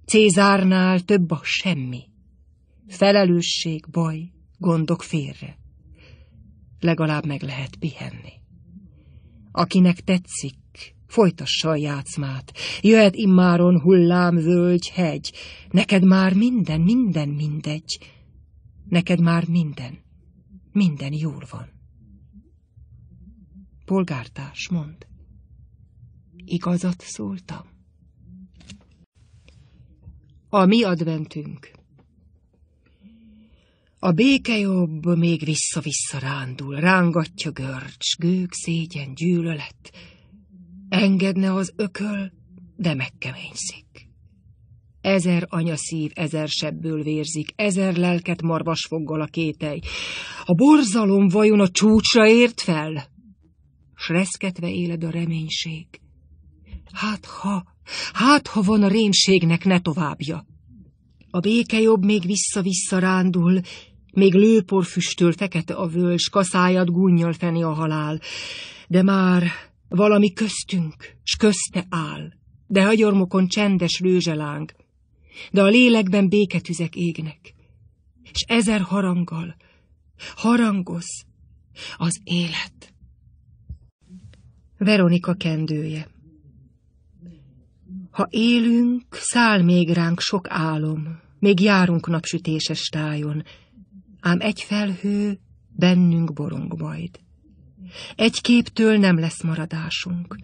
Cézárnál több a semmi. Felelősség, baj, gondok félre. Legalább meg lehet pihenni. Akinek tetszik, folytassa a játszmát. Jöhet immáron hullám, völgy, hegy. Neked már minden, minden mindegy. Neked már minden, minden jól van. Polgártárs mond. Igazat szóltam. A mi adventünk a béke jobb még vissza-vissza rándul, rángatja görcs, gők, szégyen, gyűlölet. Engedne az ököl, de megkeményszik. Ezer anyaszív ezer sebből vérzik, ezer lelket foggal a kétej. A borzalom vajon a csúcsra ért fel? S reszketve éled a reménység. Hát ha, hát ha van a rémségnek ne továbbja. A béke jobb még vissza-vissza rándul, még lőpor füstöl fekete a völgy, gúnyol feni a halál, de már valami köztünk, s közte áll, de hagyormokon csendes rőzselánk, de a lélekben béketüzek égnek, és ezer haranggal harangoz az élet. Veronika kendője Ha élünk, száll még ránk sok álom, még járunk napsütéses tájon, ám egy felhő bennünk borong majd. Egy képtől nem lesz maradásunk,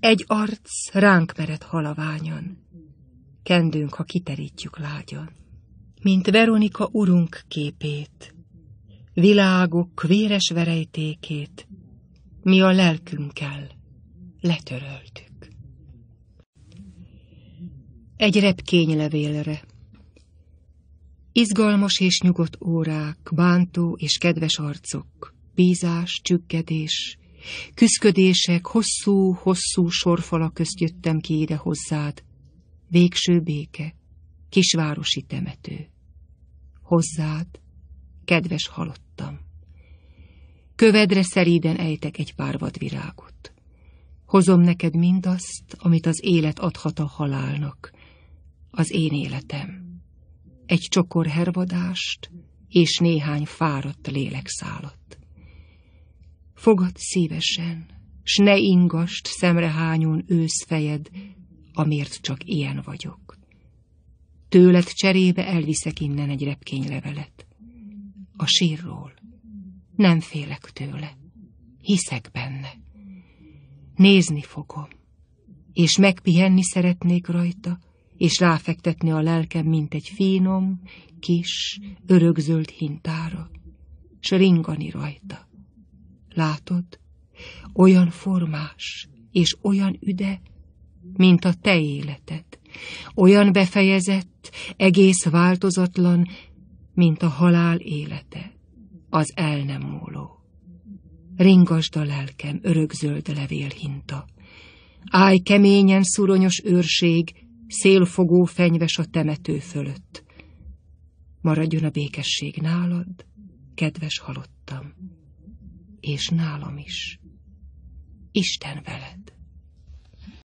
egy arc ránk mered halaványan. Kendünk, ha kiterítjük lágyan. Mint Veronika urunk képét, világok véres verejtékét, mi a lelkünkkel letöröltük. Egy repkény levélre, Izgalmas és nyugodt órák, bántó és kedves arcok, bízás, csüggedés, küszködések, hosszú-hosszú sorfala közt jöttem ki ide hozzád, végső béke, kisvárosi temető. Hozzád, kedves halottam. Kövedre szeríden ejtek egy pár vadvirágot. Hozom neked mindazt, amit az élet adhat a halálnak, az én életem egy csokor hervadást és néhány fáradt lélekszálat. Fogad szívesen, s ne ingast ősz őszfejed, amért csak ilyen vagyok. Tőled cserébe elviszek innen egy repkény levelet. A sírról. Nem félek tőle. Hiszek benne. Nézni fogom, és megpihenni szeretnék rajta, és ráfektetni a lelkem, mint egy finom, kis, örökzöld hintára, s ringani rajta. Látod, olyan formás és olyan üde, mint a te életed, olyan befejezett, egész változatlan, mint a halál élete, az el nem múló. Ringasd a levélhinta, levél hinta. Állj keményen szuronyos őrség, szélfogó fenyves a temető fölött. Maradjon a békesség nálad, kedves halottam, és nálam is. Isten veled!